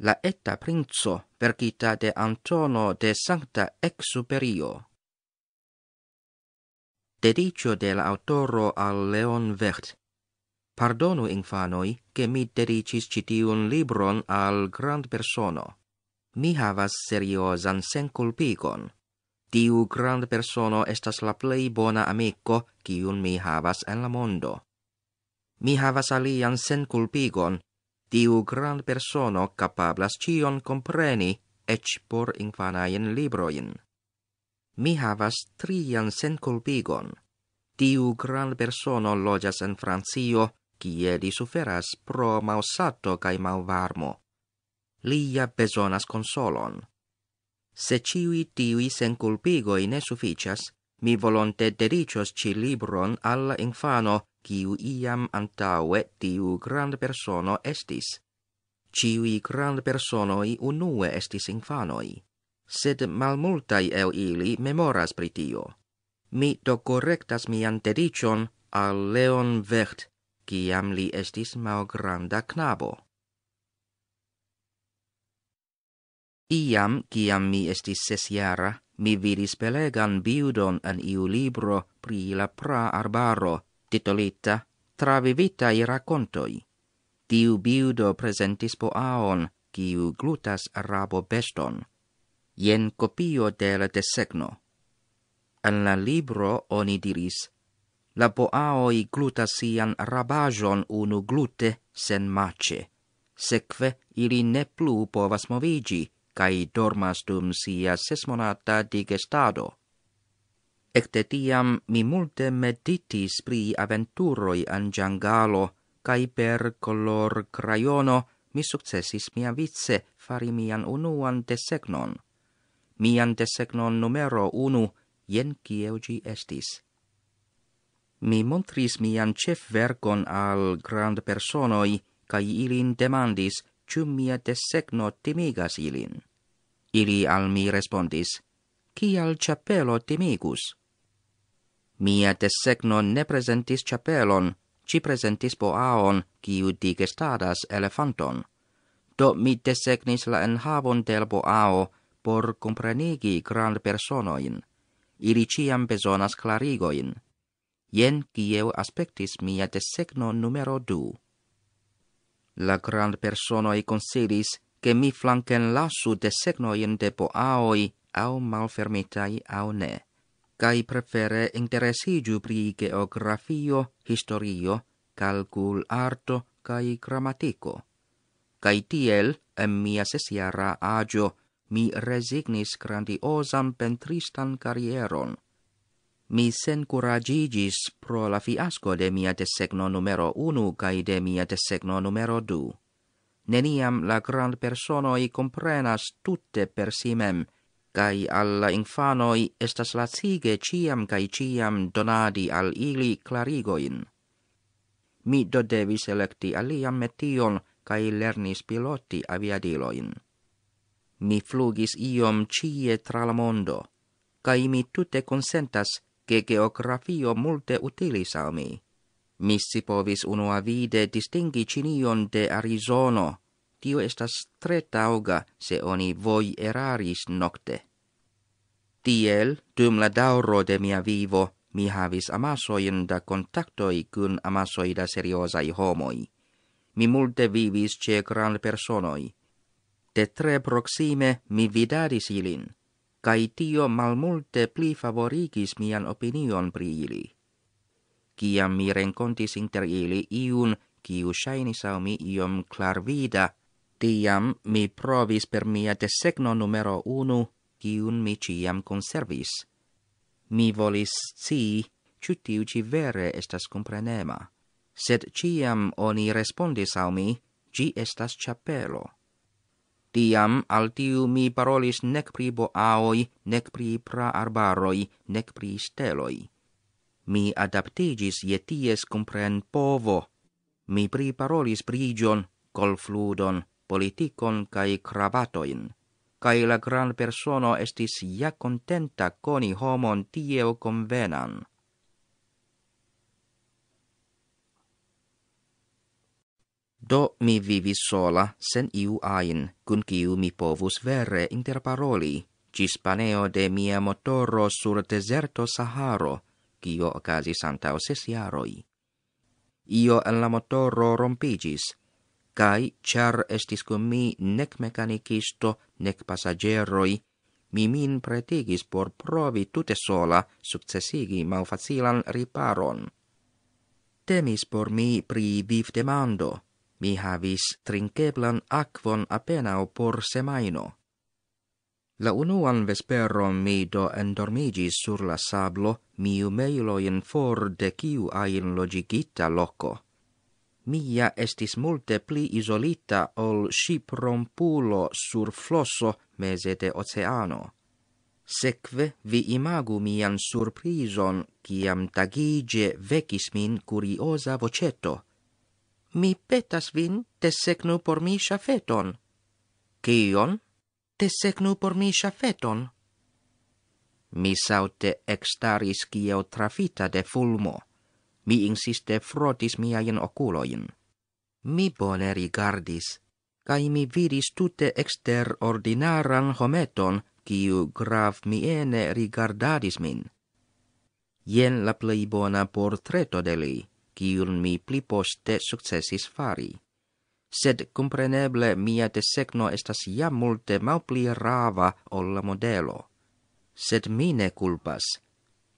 la etta princo vergita de Antono de Sancta Exuperio. Dedicio del autoro al Leon Vert. Pardonu, infanoi, che mi dedicis citiun libron al grand persono. Mi havas seriosan sen culpigon. Diu grand persono estas la plei bona amico, cium mi havas en la mondo. Mi havas alian sen culpigon, Diu grand persono capablas cion compreni, ecch por infanaien libroin. Mi havas trian senculpigon. Diu grand persono lojas en Francio, ciae di suferas pro mausato cae mau Lia besonas consolon. Se cibi tivi senculpigoi ne suficias, mi volonte dedicios ci libron al infano, kiu iam antaue tiu grand persono estis. Ciui grand personoi unue estis infanoi, sed malmultai multai eo ili memoras pritio. Mi to correctas mi ante al leon vecht, ciam li estis mao granda knabo. Iam, ciam mi estis sesiara, mi vidis pelegan biudon an iu libro pri la pra arbaro, titolita vita i racontoi. Tiu biudo presentis aon, kiu glutas rabo beston. Jen copio del desegno. En la libro oni diris, La poaoi glutas sian rabajon unu glute sen mace. Sekve ili ne plu povas movigi, kai dormas dum sia sesmonata digestado. Ecte tiam mi multe meditis pri aventuroi an giangalo, cae per color crayono mi successis mia vice fari mian unuan desegnon. Mian desegnon numero unu, jen cieugi estis. Mi montris mian cef vergon al grand personoi, cae ilin demandis, cium mia desegno timigas ilin. Ili al mi respondis, cial ciappelo timigus? Mia segno ne presentis chapelon, ci presentis boaon, quiu digestadas elefanton. Do mi desegnis la enhavon del boao por comprenigi grand personoin. Ili ciam besonas clarigoin. Ien quieu aspectis mia segno numero du. La grand personoi consilis che mi flanken lasu desegnoin de boaoi au malfermitai au ne kai prefere interesiju pri geografio, historio, calcul arto kai grammatico. Kai tiel, em mia sesiara agio, mi resignis grandiosam pentristan carieron. Mi sen curagigis pro la fiasco de mia desegno numero unu kai de mia desegno numero du. Neniam la grand personoi comprenas tutte per simem, kai alla infanoi estas la cige ciam kai ciam donadi al ili clarigoin. Mi do devi selecti aliam metion, kai lernis piloti aviadiloin. Mi flugis iom cie tra la mondo, kai mi tute consentas, che geografio multe utilis al mi. Missi povis unua vide distingi cinion de Arizono, tio estas tre tauga, se oni voi eraris nocte. Tiel, dum la dauro de mia vivo, mi havis amasoin da kontaktoi kun amasoi da seriosai homoi. Mi multe vivis ce gran personoi. De tre proxime mi vidadis ilin, kai tio malmulte pli favorigis mian opinion pri ili. Kiam mi rencontis inter ili iun, kiu shainis au mi iom clarvida Tiam mi provis per mia desegno numero unu, kiun mi ciam conservis. Mi volis si, ciutiu ci vere estas comprenema. Sed ciam oni respondis au mi, ci estas chapelo. Tiam tiu mi parolis nec pri boaoi, nec pri pra arbaroi, nec pri steloi. Mi adaptigis ieties compren povo. Mi pri parolis prigion, col fludon, politikon kai kravatoin, kai la gran persono estis ja contenta coni homon tieo convenan. Do mi vivis sola sen iu ain, kun kiu mi povus verre interparoli, cispaneo de mia motoro sur deserto Saharo, kio okazis antaus esiaroi. Io en la motoro rompigis, kai char estis cum mi nec mecanicisto, nec passageroi mi min pretigis por provi tutte sola successigi ma facilan riparon temis por mi pri viv demando mi havis trinkeblan aquon apena o por semaino la unuan an vespero mi do endormigis sur la sablo mi u meilo in for de qui ai logigita logikita loco mia estis multe pli isolita ol ship rompulo sur flosso mese de oceano. Secve vi imagu mian surprison, ciam tagige vecis min curiosa voceto. Mi petas vin, te por mi shafeton. Cion? Te por mi shafeton. Mi saute extaris cio trafita de fulmo mi insiste frotis miajn oculoin. Mi bone rigardis, kai mi viris tute exter ordinaran hometon, kiu grav miene rigardadis min. Jen la plei bona portreto de li, kiun mi pli poste successis fari. Sed compreneble mia desegno estas ja multe mau pli rava olla modelo. Sed mine culpas,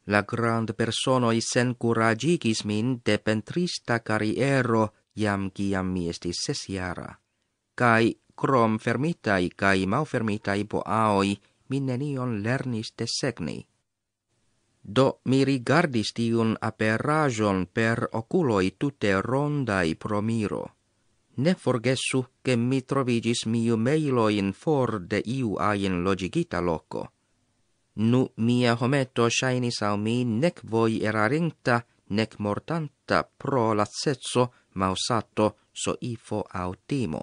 la grand persona i sen curagigis min de pentrista carriero iam ciam mi estis sesiara. Cai, crom fermitai cai mau fermitae po aoi, minne lernis de segni. Do mi rigardis tiun aperajon per oculoi tute rondai promiro. Ne forgessu, che mi trovigis miu meiloin for de iu aien logigita loco nu mia hometo shainis au mi nec voi erarinta, nec mortanta pro lacetso mausato so ifo au timo.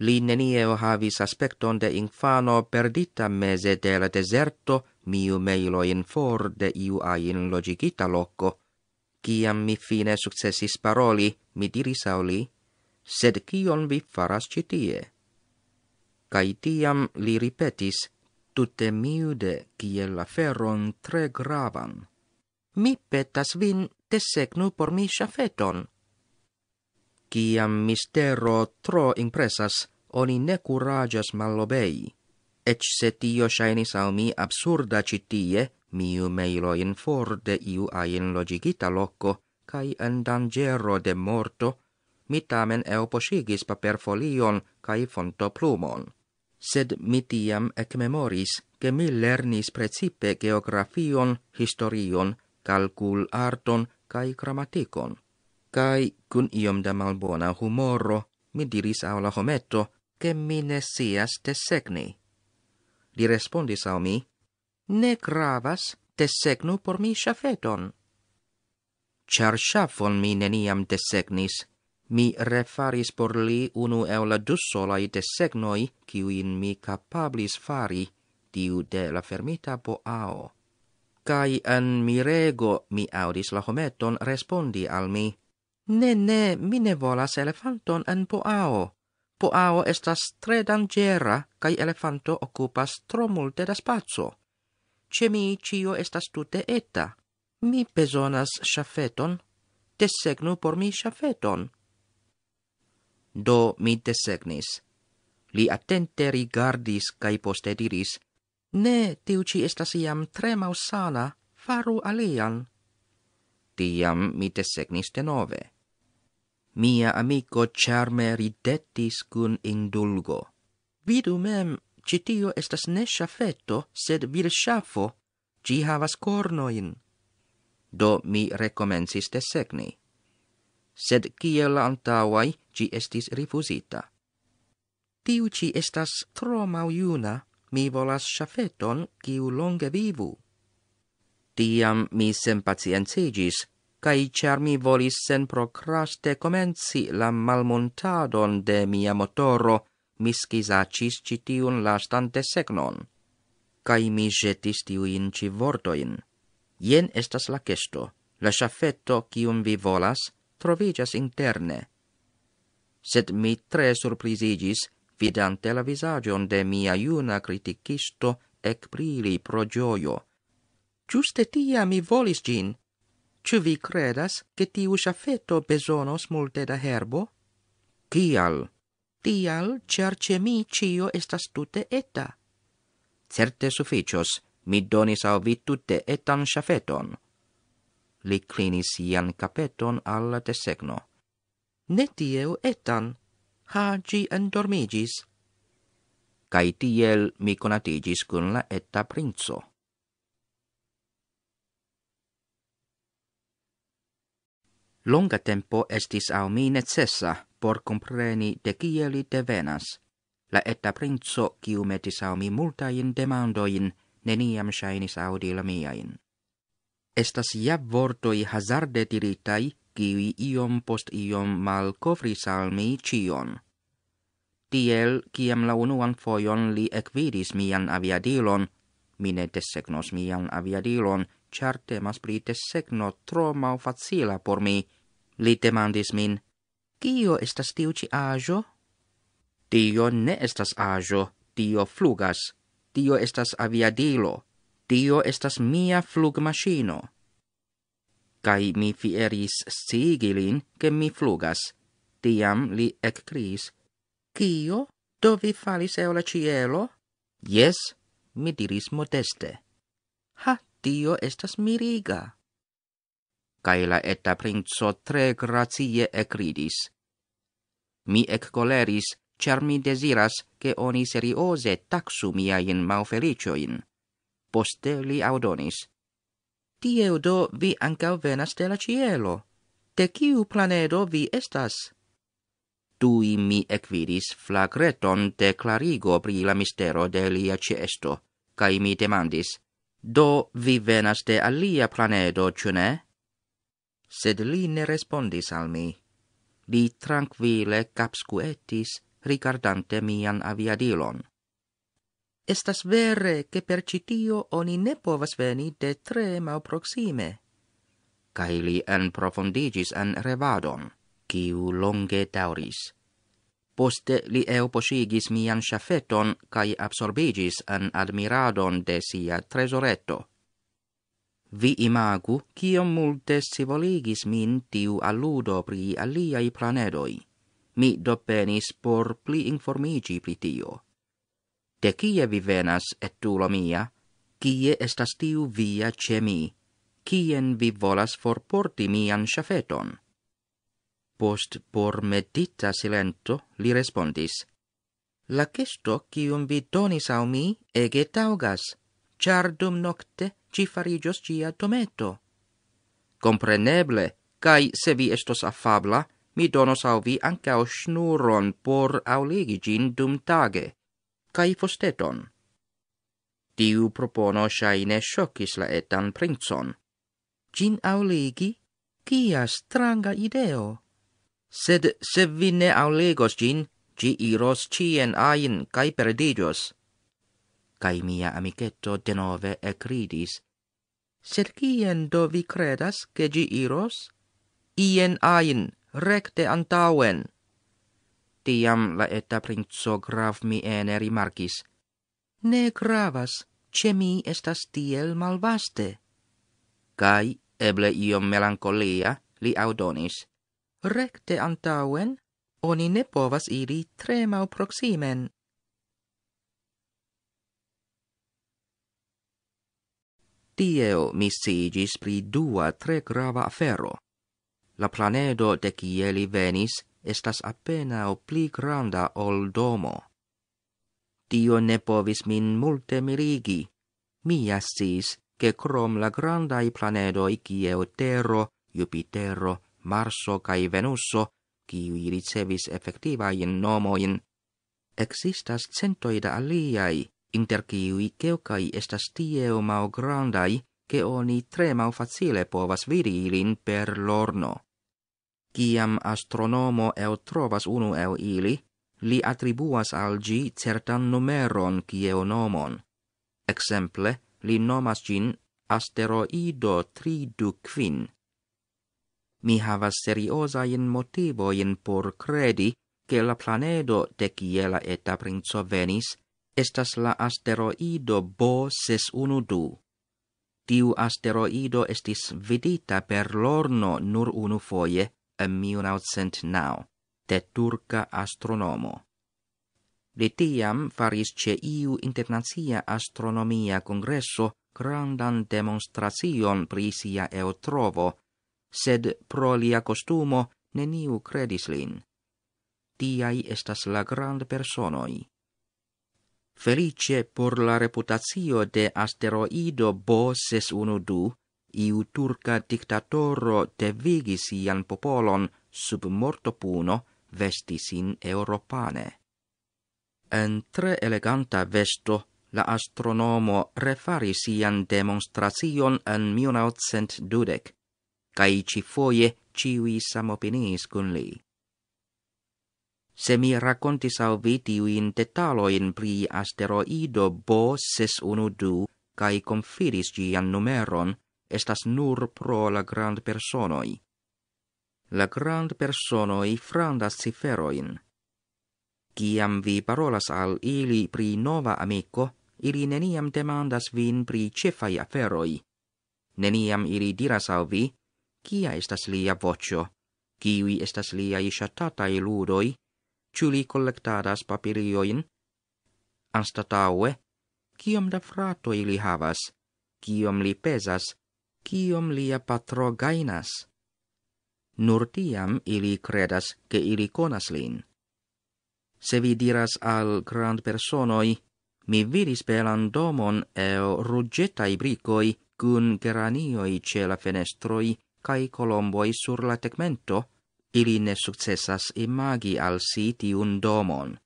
Li nenieo havis aspecton de infano perdita mese del deserto, miu meilo in for de iu aien logicita loco. Ciam mi fine successis paroli, mi diris au li, sed cion vi faras citie. Cai tiam li ripetis, tutte miude quia la ferron tre gravan mi petas vin de segnu por mi chafeton quia mistero tro impressas oni ne curagias malobei et se tio shainis au mi absurda citie miu meilo in for de iu aien logigita loco cae en dangero de morto mitamen eu posigis paper folion fonto fontoplumon sed mitiam ec memoris, che mi lernis precipe geografion, historion, calcul arton, cae grammaticon. Cae, cun iom da malbona humoro, mi diris aula hometo, che mi ne sias desegni. Li respondis au mi, ne gravas, desegnu por mi shafeton. Char shafon mi neniam desegnis, mi refaris por li unu el la du solai desegnoi, quin mi capablis fari, diu de la fermita boao. Cai en mirego mi audis la hometon respondi al mi, Ne, ne, mi ne volas elefanton en boao. Boao estas tre dangera, cai elefanto occupas tro multe da spazio. Ce mi cio estas tutte etta. Mi pesonas chafeton, desegnu por mi chafeton do mi desegnis. Li attente rigardis cae poste diris, Ne, tiu ci estas iam tre mausala, faru alian. Tiam mi desegnis de nove. Mia amico charme ridetis cun indulgo. Vidu mem, citio estas ne shafeto, sed vir shafo, gi havas cornoin. Do mi recomensis desegni. Sed kiel antauai, ci estis rifusita. Tiu ci estas tro mau iuna, mi volas shafeton, kiu longe vivu. Tiam mi sem pacientegis, cae cer mi volis sen procraste comenzi la malmontadon de mia motoro, mi acis citiun lastante segnon, cae mi jetis tiuin ci vortoin. Ien estas la cesto, la shafetto cium vi volas, trovigas interne sed mi tre surprizigis, vidante la visagion de mia iuna criticisto ec brili pro gioio. Giuste tia mi volis gin. Ciu vi credas che tiu affetto besonos multe da herbo? Cial? Tial, CERCE mi cio estas tutte etta. Certe SUFICIOS. mi donis au vi tutte etan sciafeton. Li clinis ian capeton alla tesegno ne tieu etan, ha gi endormigis. Cai tiel mi conatigis cun la etta princo. Longa tempo estis au mi necessa por compreni de kieli te venas. La etta princo, kiu metis au mi multain demandoin, neniam shainis audil miain. Estas jav vortoi hazarde diritai, qui iom post iom mal kovris al cion. Tiel, kiem la unuan foion li ecvidis mian aviadilon, mine desegnos mian aviadilon, char temas pri desegno tro mau facila por mi, li demandis min, «Cio estas tiu ci ajo? Tio ne estas ajo, tio flugas, tio estas aviadilo, tio estas mia flugmaschino kai mi fieris sigilin, che mi flugas. Tiam li eccris, Kio? Do vi falis eo la cielo? Yes, mi diris modeste. Ha, tio estas miriga. Kai la etta princo tre grazie ekridis. Mi eccoleris, char mi desiras, ke oni seriose taxu miaien mau Poste li audonis — tie do vi ancau venas de la cielo? De ciu planedo vi estas? Tui mi equidis flagreton de clarigo pri la mistero de lia ciesto, cae mi demandis, do vi venas de alia planedo, cune? Sed li ne respondis al mi. Li tranquile capscuetis, ricardante mian aviadilon estas vere che per citio oni ne povas veni de tre mau proxime. Cai li en profondigis en revadon, ciu longe tauris. Poste li eu mian chafeton, cai absorbigis en admiradon de sia tresoretto. Vi imagu, cium multe sivoligis min tiu alludo pri aliai planedoi. Mi dopenis por pli informigi pri tio de quia vivenas et tulo mia, quie est astiu via ce mi, quien vi volas forporti mian chafeton? Post por medita silento, li respondis, La cesto quium vi donis au mi, ege taugas, char dum nocte ci farigios cia tometo. Compreneble, cai se vi estos affabla, mi donos au vi ancao snurron por auligigin dum tage kai posteton. Diu propono shaine shokis la etan princon. Cin auligi? Kia stranga ideo! Sed se vi ne auligos cin, ci iros cien ain kai perdidios. Kai mia amiketto denove ecridis. Sed cien do vi credas che ci iros? Ien ain, recte antauen! tiam la eta princo grav mi ene rimarcis. Ne gravas, ce mi estas tiel mal vaste. Cai, eble iom melancolia, li audonis. Recte antauen, oni ne povas iri tremau proximen. Tieo misigis pri dua tre grava afero. La planedo de li venis, estas appena o pli granda ol domo. Tio ne povis min multe mirigi. Mi jassis, che crom la grandai planedoi cieo Tero, Jupitero, Marso cae Venusso, cii ricevis effectivaien nomoin, existas centoida aliai, inter cii keukai estas tieo mao grandai, che oni tre mao facile povas vidi ilin per lorno. Ciam astronomo eo trovas unu eo ili, li attribuas al gi certan numeron cieo nomon. Exemple, li nomas gin asteroido tridu quin. Mi havas seriosain motivoin por credi, che la planedo de ciela eta princo venis, estas la asteroido bo 1 du. Tiu asteroido estis vidita per lorno nur unu foie, a miu de turca astronomo. Le tiam faris ce iu internazia astronomia congresso grandan demonstration prisia eo trovo, sed pro lia costumo neniu credis lin. Tiai estas la grand personoi. Felice por la reputatio de asteroido Bo 612, iu turca dictatoro de ian popolon sub morto puno vestis in europane. En tre eleganta vesto, la astronomo refaris ian demonstration en 1912, cae ci foie ciui cun li. Se mi racontis au vitiu in detaloin pri asteroido Bo 612, cae confidis gian numeron, estas nur pro la grand personoi. La grand personoi frandas ciferoin. Ciam vi parolas al ili pri nova amico, ili neniam demandas vin pri cefai aferoi. Neniam ili diras au vi, kia estas lia vocio, kiui estas lia ishatatai ludoi, li collectadas papirioin? Anstataue, kiam da fratoi li havas, kiam li pesas, kiom lia patro gainas. Nur tiam ili credas che ili conas lin. Se vi diras al grand personoi, mi vidis belan domon eo ruggetai bricoi cun geranioi ce la fenestroi cae colomboi sur la tegmento, ili ne successas imagi al si tiun domon.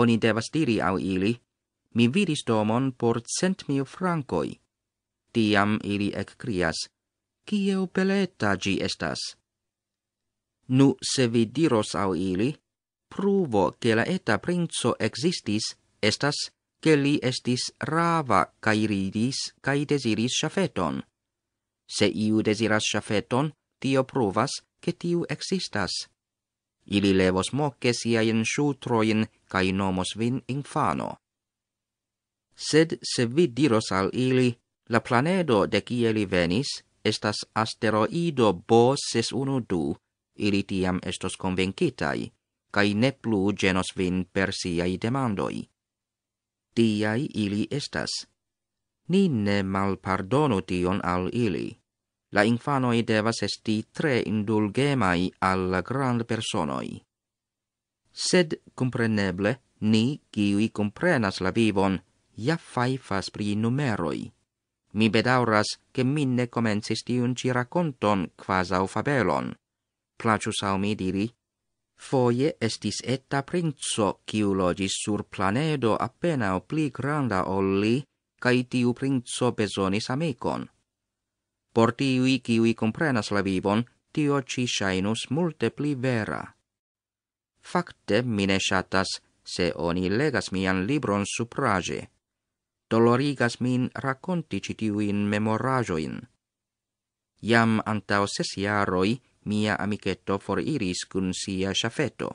Oni devas diri au ili, mi vidis domon por cent mil francoi, tiam ili ekkrias kie upeleta gi estas nu se vi diros au ili pruvo ke la eta princo existis estas che li estis rava kai ridis kai desiris chafeton se iu desiras chafeton tio pruvas ke tiu existas ili levos mocke siaen shutroin kai nomos vin infano sed se vi diros al ili La planedo de cie li venis estas asteroido Bo du, ili tiam estos convencitai, cae ne plu genos vin per siai demandoi. Tiai ili estas. Ni ne malpardonu tion al ili. La infanoi devas esti tre indulgemai alla grand personoi. Sed, compreneble, ni, kiui comprenas la vivon, ja faifas pri numeroi. Mi bedauras, che minne ne comencis tiun ci raconton au fabelon. Placius au mi diri, Foie estis etta princo, kiu logis sur planedo appena o pli granda olli, kai tiu princo besonis amicon. Por tiui, kiui comprenas la vivon, tio ci shainus multe pli vera. Fakte, mine shatas, se oni legas mian libron supraje dolorigas min raconti citiuin memorajoin. Iam antao sesiaroi mia amiceto for iris cun sia chafeto.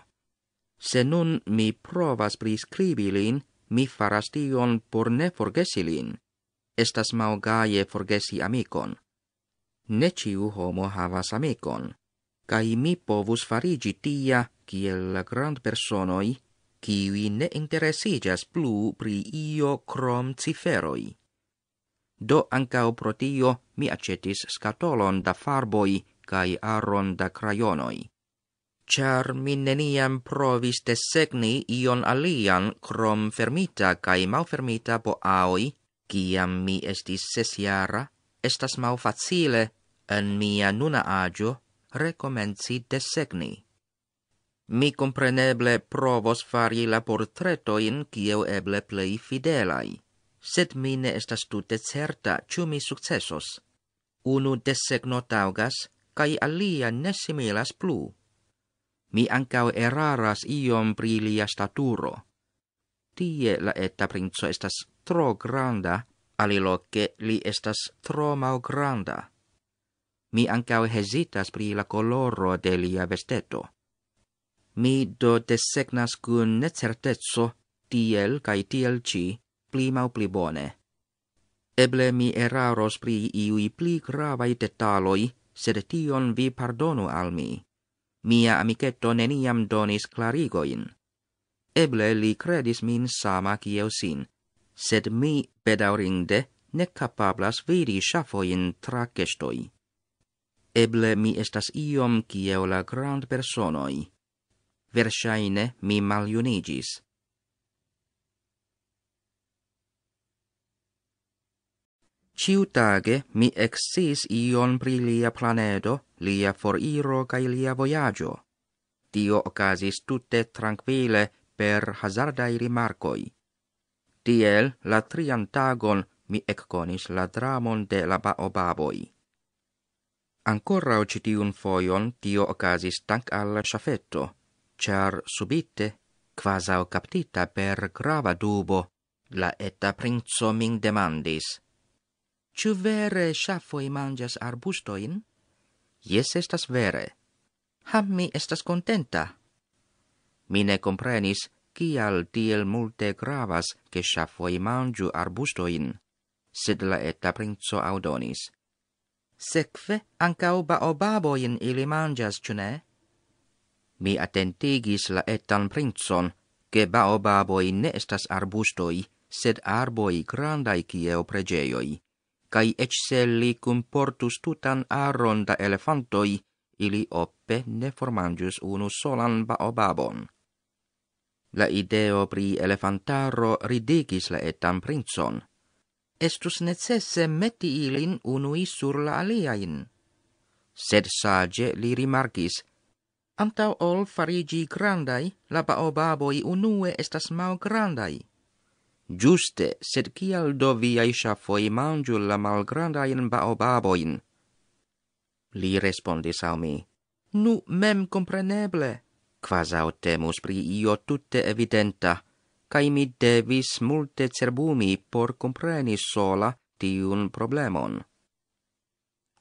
Se nun mi provas priscribilin, mi faras tion pur ne forgesilin. Estas mau gaie forgesi amicon. Neciu homo havas amicon, cai mi povus farigi tia, kiel grand personoi, kiwi ne interesijas plu pri io krom ciferoi. Do ancao protio mi accetis scatolon da farboi cae aron da crayonoi. Char mi neniam provis desegni ion alian krom fermita cae mau fermita po aoi, ciam mi estis sesiara, estas mau facile, en mia nuna agio, recomenzi desegni. Mi, compreneble, provos fari la portretoin eble plei fidelai, Sed mi ne estas tute certa, mi successos. Unu desegno taugas, cae alia ne similas plu. Mi ancau eraras iom pri lia staturo. Tie la etta princo estas tro granda, ali loce li estas tro mau granda. Mi ancau hesitas pri la coloro de lia vesteto mi do desegnas cun necertezzo tiel cae tiel ci pli mau pli bone. Eble mi eraros pri iui pli gravai detaloi, sed tion vi pardonu al mi. Mia amiceto neniam donis clarigoin. Eble li credis min sama kieu sin, sed mi pedaurinde ne capablas vidi shafoin tra gestoi. Eble mi estas iom kieu la grand personoi versaine mi maliunigis. Ciu tage mi exis ion pri lia planedo, lia foriro ca lia voyaggio. Tio ocasis tutte tranquille per hazardai rimarcoi. Tiel, la trian tagon mi ecconis la dramon de la baobaboi. Ancora ocitiun foion tio ocasis tank al chafetto, char subite, au captita per grava dubo, la etta princo min demandis. Ciu vere schaffoi mangias arbustoin? Yes, estas vere. Ha, mi estas contenta. Mine comprenis, cial tiel multe gravas che schaffoi mangiu arbustoin, sed la etta princo audonis. Secve, ancau baobaboin ili mangias, cune? Cune? mi attentigis la etan princon, che baobaboi ne estas arbustoi, sed arboi grandai kieo pregeioi. Cai ec li cum portus tutan arron da elefantoi, ili oppe ne formangius unu solan baobabon. La ideo pri elefantaro ridigis la etan princon. Estus necesse metti ilin unui sur la aliain. Sed sage li rimarcis, Antau ol farigi grandai, la baobaboi unue estas mau grandai. Giuste, sed cial do via isha mangiul la mal grandain baobaboin? Li respondis au mi, Nu, mem compreneble, quas temus pri io tutte evidenta, cae mi devis multe cerbumi por comprenis sola tiun problemon.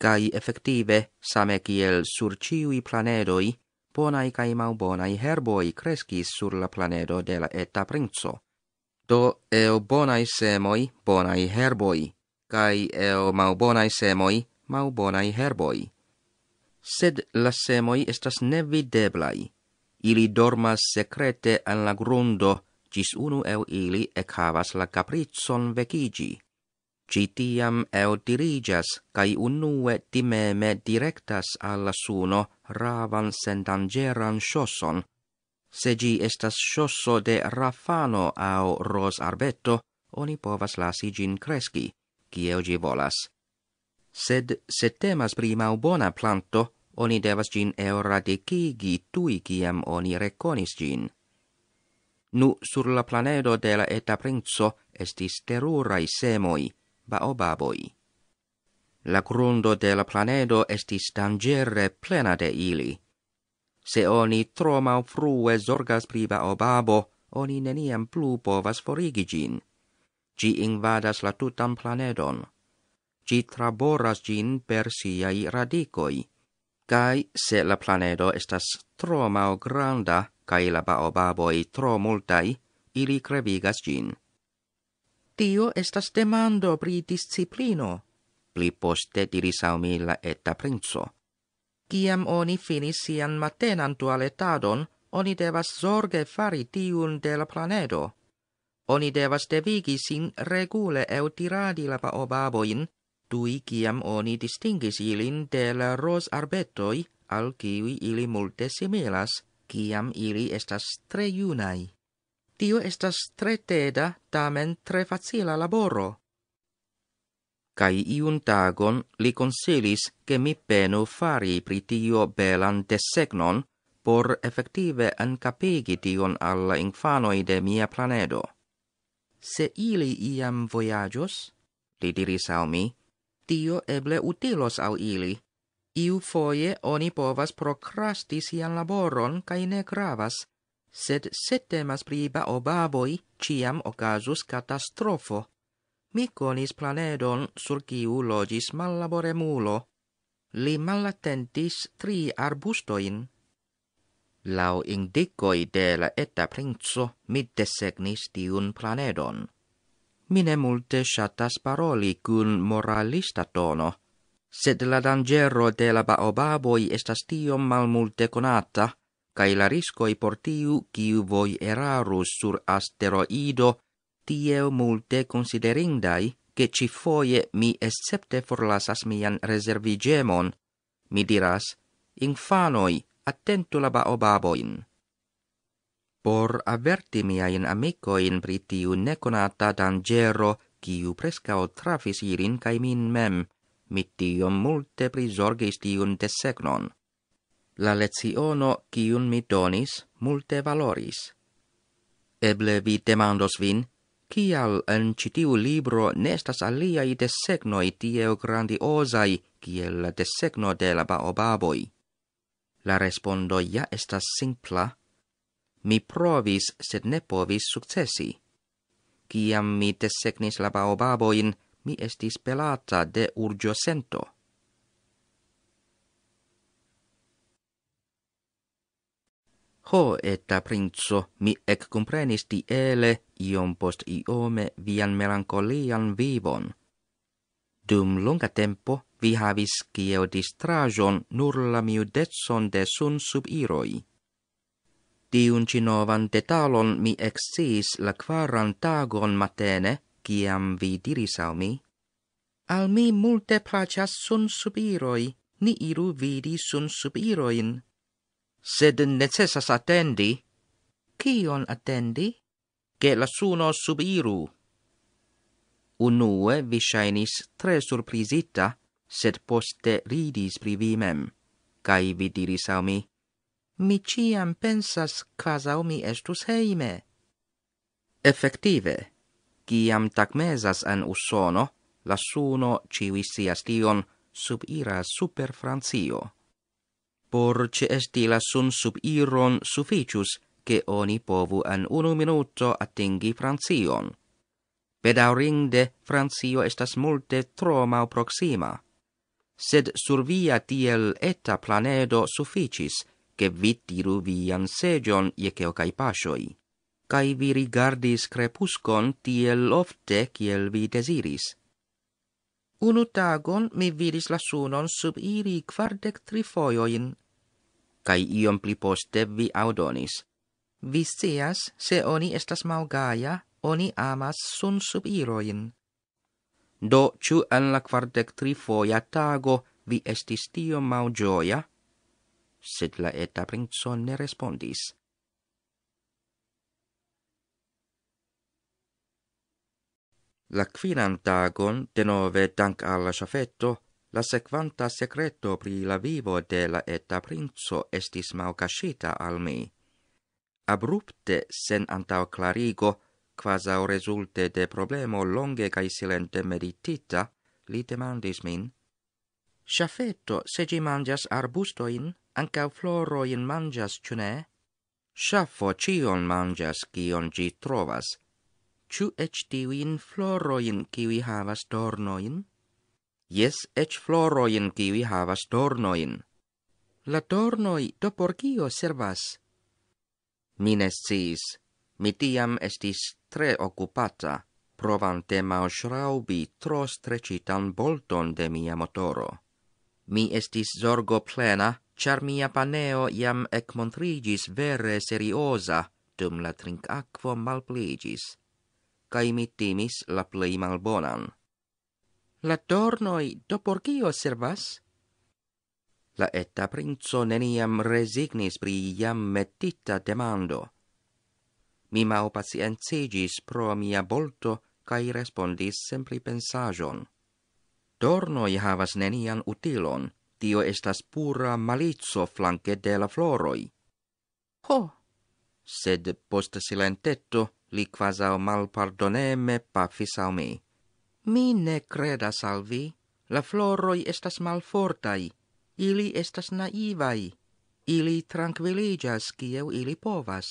Cae effective, same ciel sur ciui planedoi, bonae cae mau herboi crescis sur la planedo de la etta princo. Do eo bonae semoi, bonae herboi, cae eo mau semoi, mau herboi. Sed la semoi estas nevideblai. Ili dormas secrete an la grundo, cis unu eo ili ecavas la capricion vechigi citiam eo dirigas, cae unue timeme directas alla suno ravan sendangeran shoson. Se gi estas shosso de rafano au ros arbetto, oni povas lasi gin cresci, cieo gi volas. Sed se temas prima u bona planto, oni devas gin eo radicigi tui ciem oni reconis gin. Nu sur la planedo de la Eta Princo estis terrurai semoi baobaboi. La grundo de la planedo estis dangere plena de ili. Se oni tro mal frue zorgas pri baobabo, oni neniam plu povas forigi gin. Gi invadas la tutan planedon. Gi traboras gin per siai radicoi. Kai se la planedo estas tro mal granda, kai la baobaboi tro multai, ili crevigas gin. Tio estas demando pri disciplino, pli poste diris al mi la etta princo. Ciam oni finis sian matenan tualetadon, oni devas zorge fari tiun de la planedo. Oni devas devigi sin regule eutiradi la paobaboin, tui ciam oni distingis ilin de la ros arbetoi, al kiwi ili multe similas, ciam ili estas tre junai. Tio estas tre teda, tamen tre facila laboro. Cai iun tagon li consilis che mi penu fari pritio belan desegnon por effective incapegi tion alla infanoi de mia planedo. Se ili iam voyagios, li diris au mi, tio eble utilos au ili. Iu foie oni povas procrastis ian laboron, cai ne gravas, sed se temas pri baobaboi, ciam ocasus catastrofo. Mi conis planedon sur quiu logis mulo. Li malatentis tri arbustoin. Lau indicoi de la etta princo, mi desegnis tiun planedon. Mine multe shatas paroli cun moralista tono, sed la dangero de la baobaboi estas tiom malmulte conata, cae la riscoi por tiu ciu voi erarus sur asteroido, tieu multe considerindai, che ci foie mi excepte forlasas mian reservigemon, mi diras, infanoi, attentu la baobaboin. Por averti miain amicoin pritiu neconata dangero, ciu prescao trafis irin min mem, mit tiu multe prisorgis tiun desegnon la leciono quiun mi donis multe valoris. Eble vi demandos vin, kial en citiu libro nestas aliai desegnoi tieo grandiosai, kiel la desegno de la baobaboi? La respondo ja estas simpla. Mi provis, sed ne povis successi. Kiam mi desegnis la baobaboin, mi estis pelata de urgio sento. ho etta princo, mi ec comprenisti ele iom post iome vian melancolian vivon. Dum longa tempo vi havis kieo distrajon nur la miudetson de sun sub iroi. un cinovan detalon mi exis la quaran tagon matene, kiam vi diris al mi, Al mi multe pacias sun subiroi, ni iru vidi sun subiroin sed necessas attendi. Cion attendi? CHE la suno sub iru. Unue vi shainis tre surprisita, sed poste ridis privimem, cae vi diris au mi, mi ciam pensas quas au mi estus heime. Effective, ciam tac an usono, la suno civisias tion sub ira super Francio por ce esti la sun sub iron sufficius, che oni povu an unu minuto attingi Francion. Pedaurinde, Francio estas multe tro mau proxima. Sed sur via tiel eta planedo sufficis, che vi tiru vian sejon ieceo cae pasioi. Cai vi rigardis crepuscon tiel ofte ciel vi desiris. Unu tagon mi vidis la sunon sub iri quardec trifoioin cae iom pli poste vi audonis. Vi seas, se oni estas maugaia, oni amas sun sub iroin. Do, ciu en la quardec tri foia tago, vi estis tio mau gioia? Sed la eta princo ne respondis. La quinan tagon, denove dank alla chafetto, La sequanta secreto pri la vivo de la eta princo estis malcasita al mi. Abrupte, sen antau clarigo, quasau resulte de problemo longe cae silente meditita, li demandis min. Shafeto, se gi mangias arbustoin, ancau floroin mangias, cune? Shafo cion mangias, cion gi trovas. Ciu ec divin floroin, civi havas tornoin?» Jes ec floroin kiwi havas tornoin. La tornoi do por kio servas? Mines cis. Mi tiam estis tre occupata, provante mao schraubi tro strecitan bolton de mia motoro. Mi estis zorgo plena, char mia paneo iam ec montrigis vere seriosa, dum la trinc aquo malpligis, ca mi timis la plei malbonan. La tornoi do por cio servas? La etta princo neniam resignis pri iam metita demando. Mi mau pacientigis pro mia volto kai respondis sempli pensajon. Tornoi havas nenian utilon, tio estas pura malizzo flanque de la floroi. Ho! Sed post silentetto, li quasau malpardoneme pafis au mii. Mi ne credas al vi. La floroi estas malfortai. Ili estas naivai. Ili tranquilligas kieu ili povas.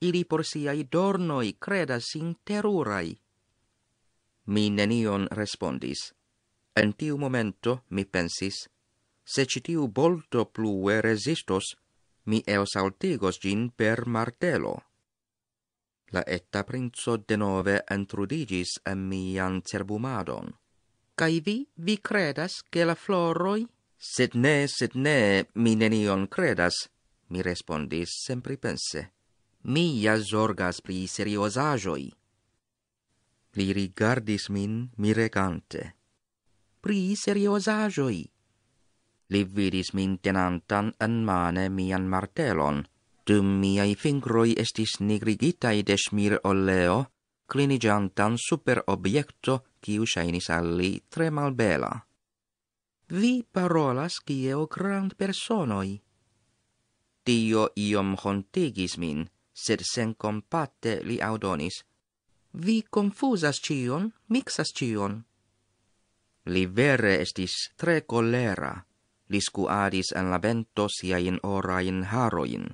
Ili por siai dornoi credas in terurai. Mi nenion respondis. En tiu momento mi pensis, se citiu bolto plue resistos, mi eos altigos gin per martelo la etta princo de nove entrudigis en mian cerbumadon. Cai vi, vi credas che la floroi? Sed ne, sed ne, mi nenion credas, mi respondis sempre pense. Mi ja sorgas pri seriosajoi. Li rigardis min miregante. Pri seriosajoi. Li vidis min tenantan en mane mian martelon, dum miei fingroi estis nigrigitai de smir oleo, clinigiantan super obiecto, ciu shainis alli tre mal bela. Vi parolas cieo grand personoi. Dio iom hontigis min, sed sen compatte li audonis. Vi confusas cion, mixas cion. Li vere estis tre colera, liscuadis en la vento siain orain haroin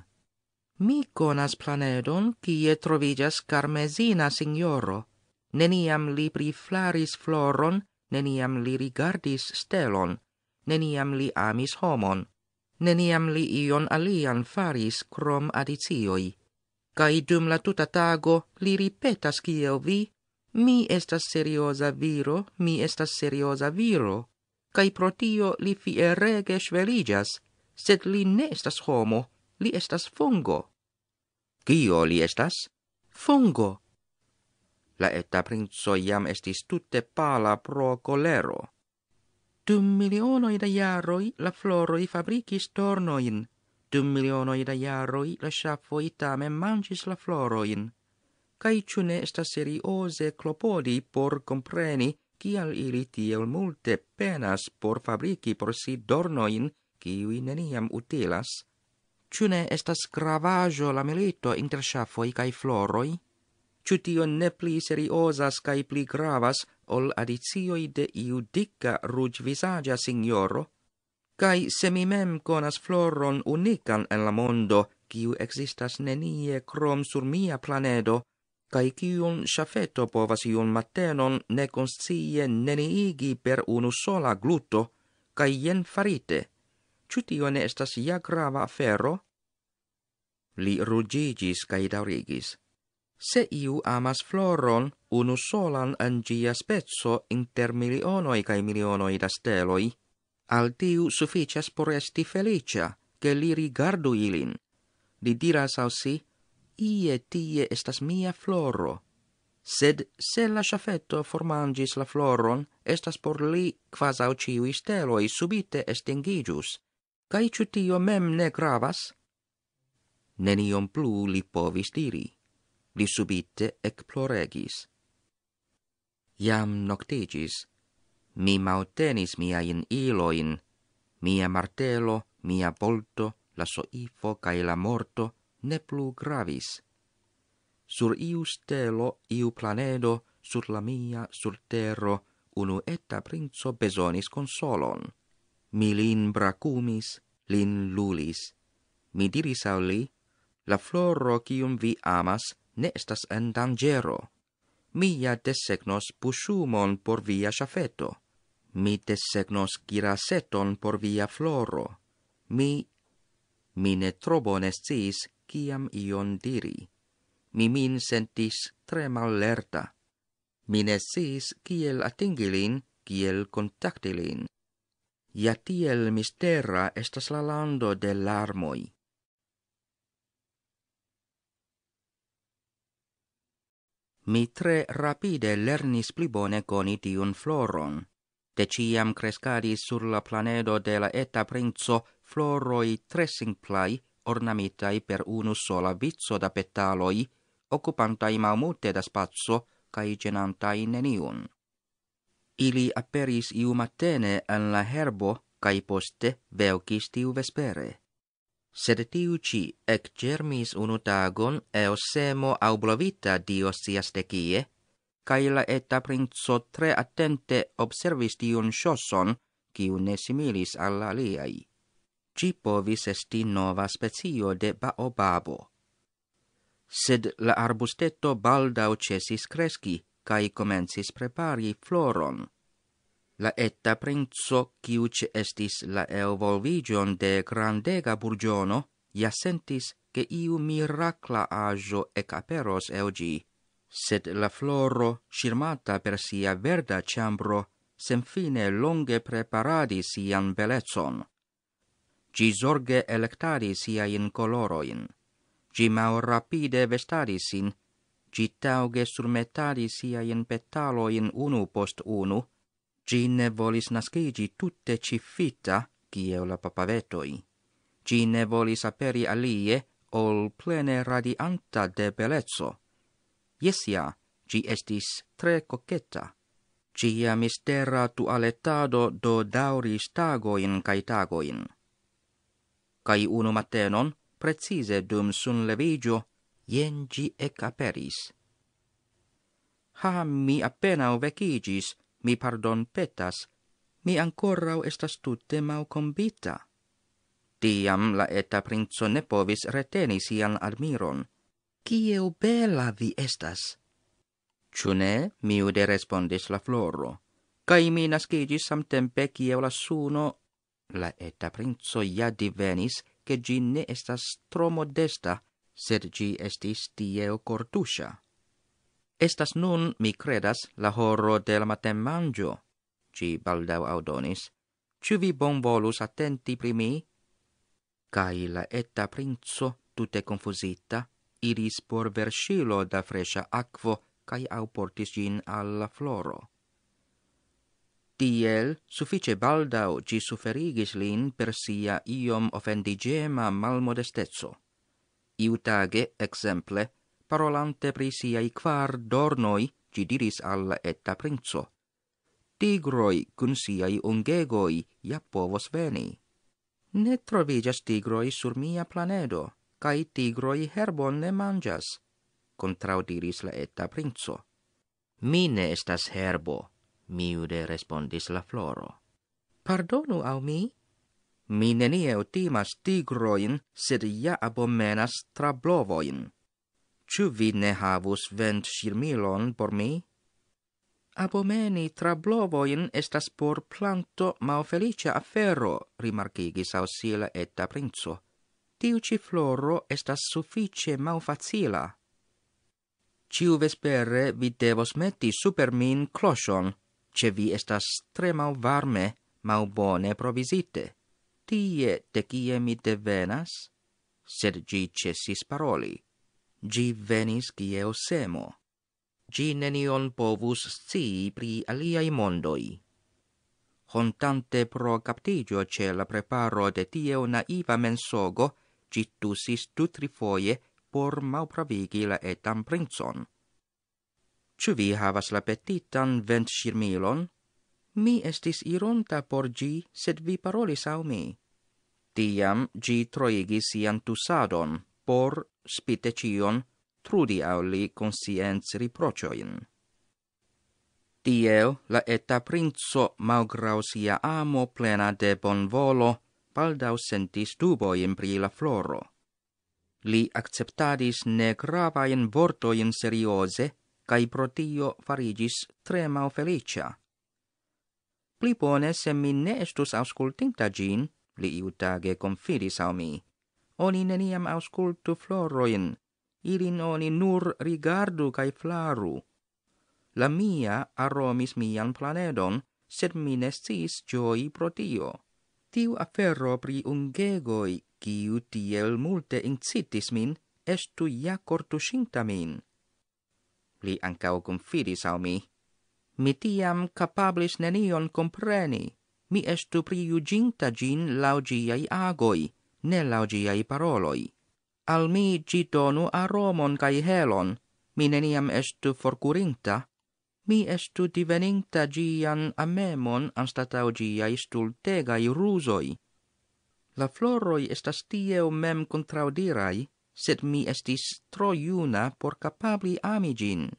mi conas planedon qui trovigas carmesina signoro. Neniam li priflaris floron, neniam li rigardis stelon, neniam li amis homon, neniam li ion alian faris crom adicioi. Cai dum la tuta tago li ripetas quieo vi, mi estas seriosa viro, mi estas seriosa viro, cai protio li fierege sveligas, sed li ne estas homo, li estas fungo. Cio li estas? Fungo. La eta princo iam estis tutte pala pro colero. Dum milionoi da jaroi la floroi fabricis tornoin. Dum milionoi da jaroi la shafoi tame mangis la floroin. Kai ciune estas seriose clopodi por compreni cial ili tiel multe penas por fabrici por si dornoin, kiwi neniam utilas, cune estas gravajo la milito inter shafo i kai Ciu Cutio ne pli seriosas cae pli gravas ol adicioi de iudica rug visagia signoro, cae se mi mem conas floron unican en la mondo, ciu existas nenie crom sur mia planedo, cae cium shafeto povas iun matenon ne constie neniigi per unu sola gluto, cae jen farite, Ču tio ne estas ia grava afero? Li rugigis cae daurigis. Se iu amas floron, unu solan angia spezzo inter milionoi cae milionoi da steloi, al tiu suficias por esti felicia, che li rigardu ilin. Li diras au si, ie tie estas mia floro. Sed se la chafetto formangis la floron, estas por li quas au ciui steloi subite estingigius cae ciutio mem ne gravas? Nenion plu li povis diri. Li subite ec ploregis. Iam noctegis. Mi mautenis in iloin, mia martelo, mia volto, la soifo cae la morto ne plu gravis. Sur iu stelo, iu planedo, sur la mia, sur terro, unu etta princo besonis consolon mi lin bracumis, lin lulis. Mi diris al li, la floro cium vi amas ne estas en dangero. Mi ja desegnos pusumon por via chafeto. Mi desegnos giraseton por via floro. Mi... Mi ne trobones cis, ciam ion diri. Mi min sentis tre mal lerta. Mi ne cis, ciel atingilin, ciel contactilin ja tiel mistera estas la lando de larmoi. Mi tre rapide lernis pli bone coni tiun floron. De ciam crescadis sur la planedo de la eta princo floroi tre simplai, ornamitai per unu sola vizzo da petaloi, occupantai maumute da spazzo, cae genantai neniun ili aperis iu matene an la herbo, cae poste veucis tiu vespere. Sed tiu ci ec germis unu tagon eos semo au blovita dios sias decie, cae la eta princo tre attente observis tiun shoson, ciu ne similis alla liai. Ci povis esti nova specio de baobabo. Sed la arbusteto baldau cesis cresci, cae comensis prepari floron. La etta princo, ciuc estis la evolvigion de grandega burgiono, ja sentis, che iu miracla ajo ec aperos eugi, sed la floro, cirmata per sia verda ciambro, sem fine longe preparadis ian belezon. Gi sorge electadis iain coloroin. Gi mau rapide vestadisin, gi tauge metali sia in petalo in unu post unu, gi ne volis nascigi tutte cifita, gieo la papavetoi. Gi ne volis aperi alie, ol plene radianta de bellezzo. Iesia, gi estis tre coqueta. Cia mistera tu aletado do dauris tagoin cae tagoin. Cai unu matenon, precise dum sun levigio, jen gi ec Ha, mi appenao vecigis, mi pardon petas, mi ancorau estas tutte mau combita. Tiam la eta princo ne povis reteni sian admiron. Cieu bela vi estas! Cune, miude respondis la floro, cae mi nascigis samtempe cieu la suno. La eta princo ja divenis, che gi ne estas tro modesta, sed gi estis dieo cortusa. Estas nun, mi credas, la horro del matem mangio, gi baldau audonis. Ciu vi bon volus attenti primi? Cai la etta princo, tute confusita, iris por versilo da fresa aquo, cai au portis gin alla floro. Tiel, suffice baldau ci suferigis lin per sia iom offendigema malmodestezzo iutage, exemple, parolante pri siai quar dornoi, ci diris alla etta princo, tigroi cun siai ungegoi ja povos veni. Ne trovigas tigroi sur mia planedo, cae tigroi herbon ne manjas, contraudiris la etta princo. Mine estas herbo, miude respondis la floro. Pardonu au mi? mi nenie utimas tigroin, sed ja abomenas trablovoin. Ču vi ne havus vent shirmilon por mi? Abomeni trablovoin estas por planto mau felicia afero, rimarkigis ausila et princo. Tiu ci floro estas suffice mau facila. Ciu vespere vi devos metti super min closhon, ce vi estas tre mau varme, mau bone provisite tie de quie mi devenas? Sed gi cessis paroli. Gi venis quie osemo. Gi nenion povus scii pri aliai mondoi. Hontante pro captigio ce la preparo de tieo naiva mensogo, gi tusis tutri foie por maupravigi la etam princon. Ci vi havas la petitan vent shirmilon? Mi estis ironta por gi, sed vi parolis au mi tiam gi troigis ian tusadon, por, spite cion, trudi auli consiens riprocioin. Tiel, la eta princo, malgrau sia amo plena de bon volo, baldau sentis duboim pri la floro. Li acceptadis ne gravaen vortoin seriose, cae protio farigis tremau felicia. Plipone, se mi ne estus auscultinta gin, Li iutage confidis au mi, Oni neniam auscultu floroin, Ilin oni nur rigardu cae flaru. La mia aromis mian planedon, Sed mi nesis joi protio. Tiu aferro pri ungegoi, Ciu tiel multe incitis min, Estu iacortus cinta min. Li ancao confidis au mi, Mi tiam capablis nenion compreni, mi estu priuginta gin laugiai agoi, ne laugiai paroloi. Al mi gitonu a Romon cae helon, mi neniam estu forcurinta, mi estu diveninta gian amemon memon anstatau giai stultegai rusoi. La floroi estas tieu mem contraudirai, sed mi estis tro iuna por capabli amigin.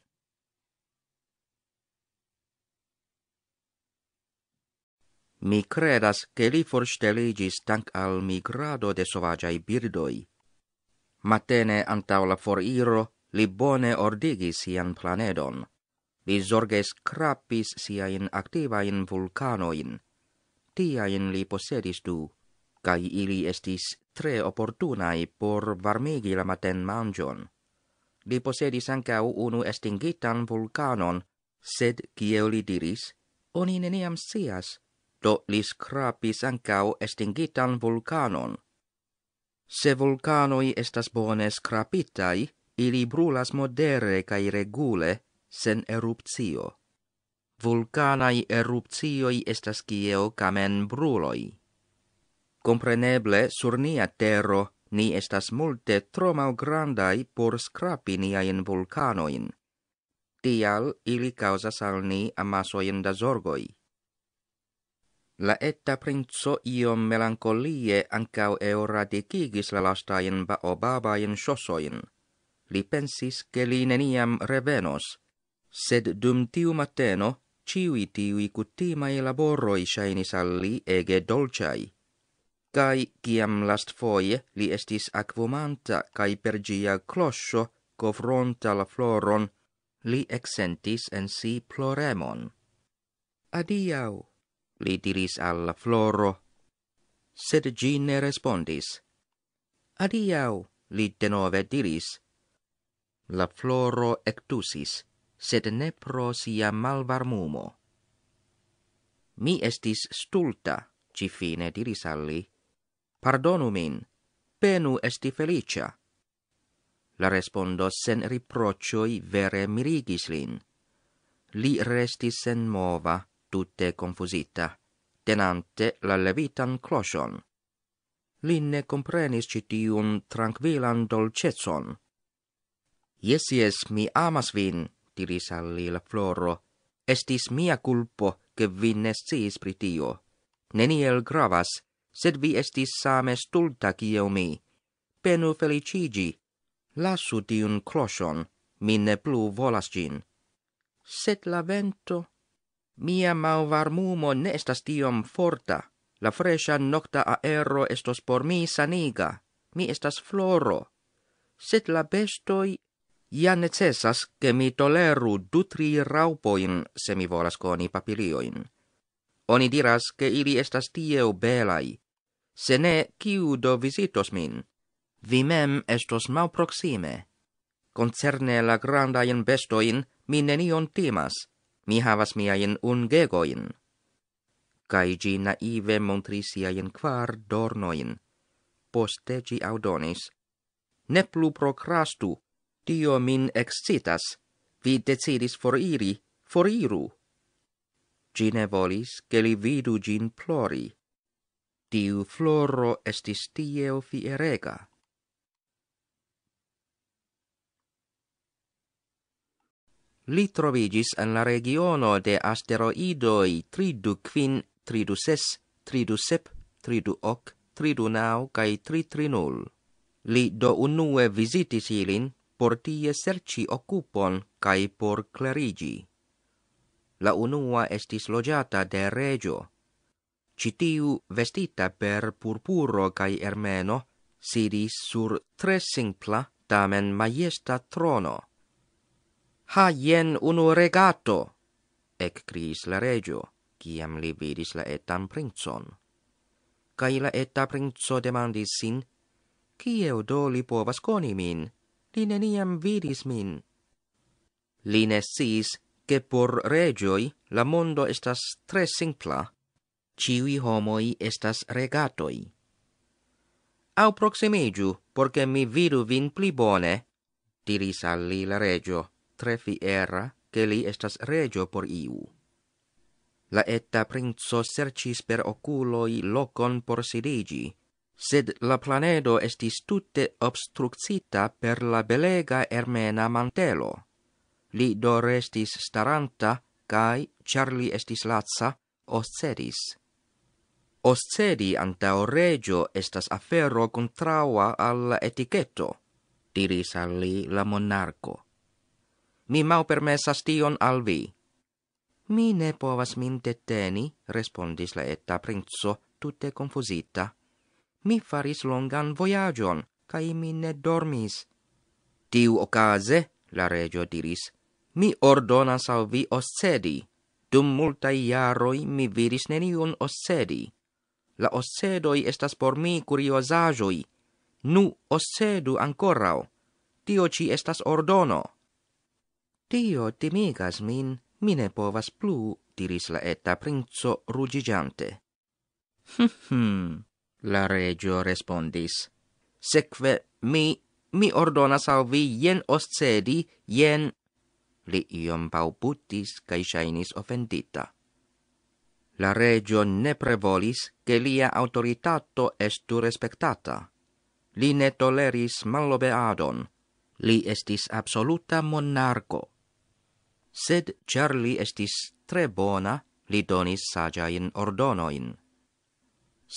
Mi credas che li forsteligis tank al migrado de sovagiai birdoi. Matene antau la foriro, li bone ordigis sian planedon. Li zorges crapis siain activain vulcanoin. Tiain li posedis du, kai ili estis tre opportunae por varmigi la maten mangion. Li posedis ancau unu estingitan vulcanon, sed, kieu li diris, oni neniam sias, do li scrapis ancao estingitan vulcanon. Se vulcanoi estas bone scrapitai, ili brulas modere cae regule, sen erupcio. Vulcanae erupcioi estas cieo camen bruloi. Compreneble, sur nia terro, ni estas multe tromau grandai por scrapi niaen vulcanoin. Tial, ili causas al ni amasoien da zorgoi. La etta princo iom melancolie ancau eora dicigis la lastaien baobabaien sosoin. Li pensis che li neniam revenos, sed dum tiu mateno ciui tiui cuttimae laboroi shainis alli ege dolciai. Cai, ciam last foie, li estis aquumanta, cai pergia gia closcio, cofronta la floron, li exentis en si ploremon. Adiau! li diris al floro. Sed gi ne respondis. Adiau, li denove diris. La floro ectusis, sed ne pro sia malvarmumo. Mi estis stulta, ci fine diris alli. Pardonu min, penu esti felicia. La respondo sen riprocioi vere mirigis lin. Li restis sen mova tutte confusita tenante la levitan crochon linne comprenis citium tranquillan dolcezon yes yes mi amas vin diris alli la floro estis mia culpo che vinne si pritio. neniel gravas sed vi estis same stulta quo mi penu felicigi lassu di un crochon minne plu volas gin Sed la vento Mia mau varmumo ne estas tiom forta. La fresca nocta aero estos por mi saniga. Mi estas floro. Sed la bestoi... Ia necesas, che mi toleru dutri raupoin, se mi volas coni papilioin. Oni diras, che ili estas tieu belai. Se ne, ciu do visitos min? Vi mem estos mau proxime. Concerne la grandain bestoin, mi nenion timas mi havas mia in un gegoin. Cai gi naive montrisia in quar dornoin. Poste gi audonis. Ne plu procrastu, dio min excitas, vi decidis for iri, for iru. volis, ke li vidu gin plori. Diu floro estis tieo fierega. li trovigis en la regiono de asteroidoi tridu quin, tridu ses, tridu sep, tridu hoc, tridu nau, cae tritri nul. Li do unue visitis ilin, por tie serci occupon, cae por clerigi. La unua estis logiata de regio. Citiu vestita per purpuro cae ermeno, sidis sur tre simpla, tamen majesta trono ha ien uno regato, ec criis la regio, ciam li vidis la etam princon. Cai la etam princo demandis sin, cieu do li povas coni min, li neniam vidis min. Li ne sis, che por regioi la mondo estas tre simpla, ciui homoi estas regatoi. Au proximiju, porce mi vidu vin pli bone, diris alli la regio, tre fiera che li estas regio por iu. La etta princo sercis per oculoi locon por sidigi, sed la planedo estis tutte obstruccita per la belega ermena mantelo. Li do restis staranta, cae, char li estis lazza, oscedis. Oscedi o regio estas afero contraua al etichetto, diris al li la monarco mi mau permessas tion al vi. Mi ne povas min deteni, respondis la etta princo, tutte confusita. Mi faris longan voyagion, cae mi ne dormis. Tiu occase, la regio diris, mi ordonas al vi oscedi. Dum multai iaroi mi viris neniun oscedi. La oscedoi estas por mi curiosajoi. Nu, oscedu ancorau. Tio ci estas ordono. Tio timigas min, mine povas plu, diris la etta princo rugigiante. Hm, hm, la regio respondis. Sekve mi, mi ordonas al vi jen oscedi, jen... Li iom pauputis, cae shainis offendita. La regio ne prevolis, che lia autoritato estu respectata. Li ne toleris malobeadon. Li estis absoluta monarco sed char li estis tre bona, li donis sagiaen ordonoin.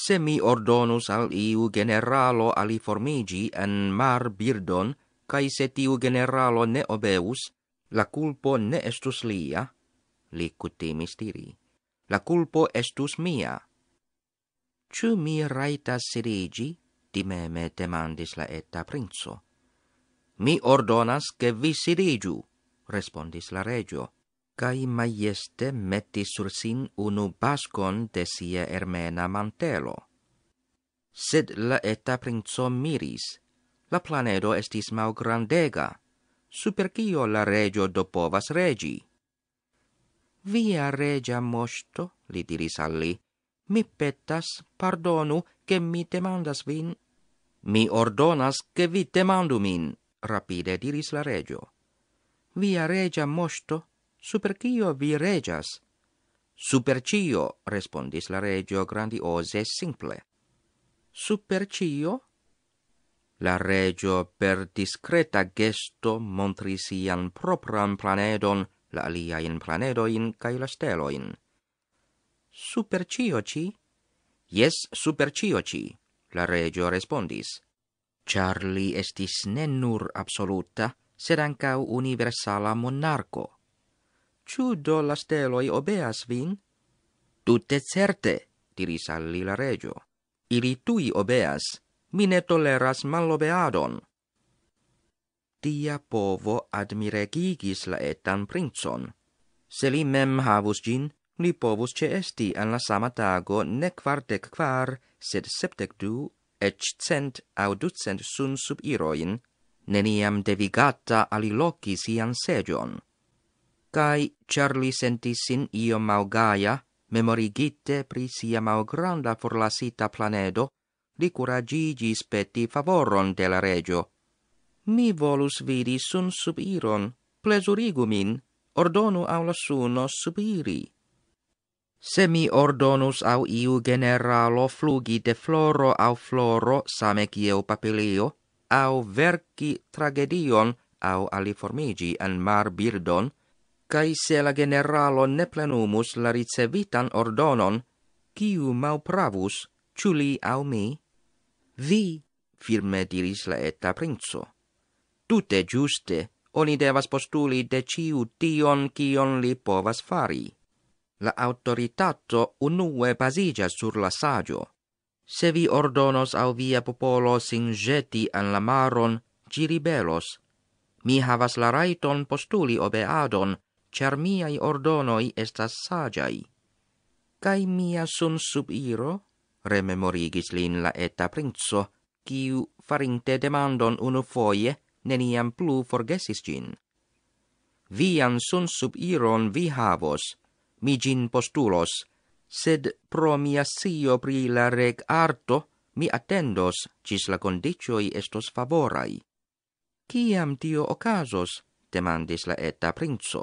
Se mi ordonus al iu generalo aliformigi en mar birdon, cae se tiu generalo ne obeus, la culpo ne estus lia, li cutimis diri. La culpo estus mia. Ciu mi raitas sirigi? Dimeme demandis la etta princo. Mi ordonas che vi sirigiu respondis la regio. Cai maieste metis sur sin unu bascon de sia ermena mantelo. Sed la eta princo miris. La planedo estis mau grandega. Super cio la regio dopovas regi? Via regia mosto, li diris alli, mi petas, pardonu, che mi demandas vin. Mi ordonas che vi demandu min, rapide diris la regio via regia mosto, super cio vi regias? Super cio, respondis la regio grandiose simple. Super cio? La regio per discreta gesto montris ian propran planedon, la aliaen planedoin cae la steloin. Super cio ci? Yes, super ci, la regio respondis. Charlie estis nenur absoluta, sed ancau universala monarco. «Ciudo do la obeas vin? Tutte certe, diris alli la regio. Ili tui obeas, mine toleras malobeadon. Tia povo admiregigis la etan princon. Se li mem havus gin, li povus ce esti an la sama tago ne quardec quar, sed septec du, ec cent au ducent sun sub iroin neniam devigata ali loci sian sejon. Cai, charli sentissin io maugaia, memorigite pri sia maugranda forlasita planedo, li curagigis peti favoron del regio. Mi volus vidi sun subiron, plesurigumin, ordonu aula suno subiri. Se mi ordonus au iu generalo flugi de floro au floro, same cieu papilio, au verci tragedion au FORMIGI AN mar birdon, cae se la generalo ne plenumus la ricevitan ordonon, kiu mau pravus, ciuli au mi? Vi, firme diris la etta princo, tute giuste, oni devas postuli de ciu tion cion li povas fari. La autoritato unue basigia sur la sagio, se vi ordonos au via popolo sin jeti an la maron, ci ribelos. Mi havas la raiton postuli obeadon, cer miai ordonoi estas sagiai. Cai mia sun sub iro? Rememorigis lin la eta princo, ciu farinte demandon unu foie, neniam plu forgesis gin. Vian sun sub iron vi havos, mi gin postulos, sed pro mia sio pri la reg arto, mi attendos, cis la condicioi estos favorai. Ciam tio ocasos, demandis la etta princo.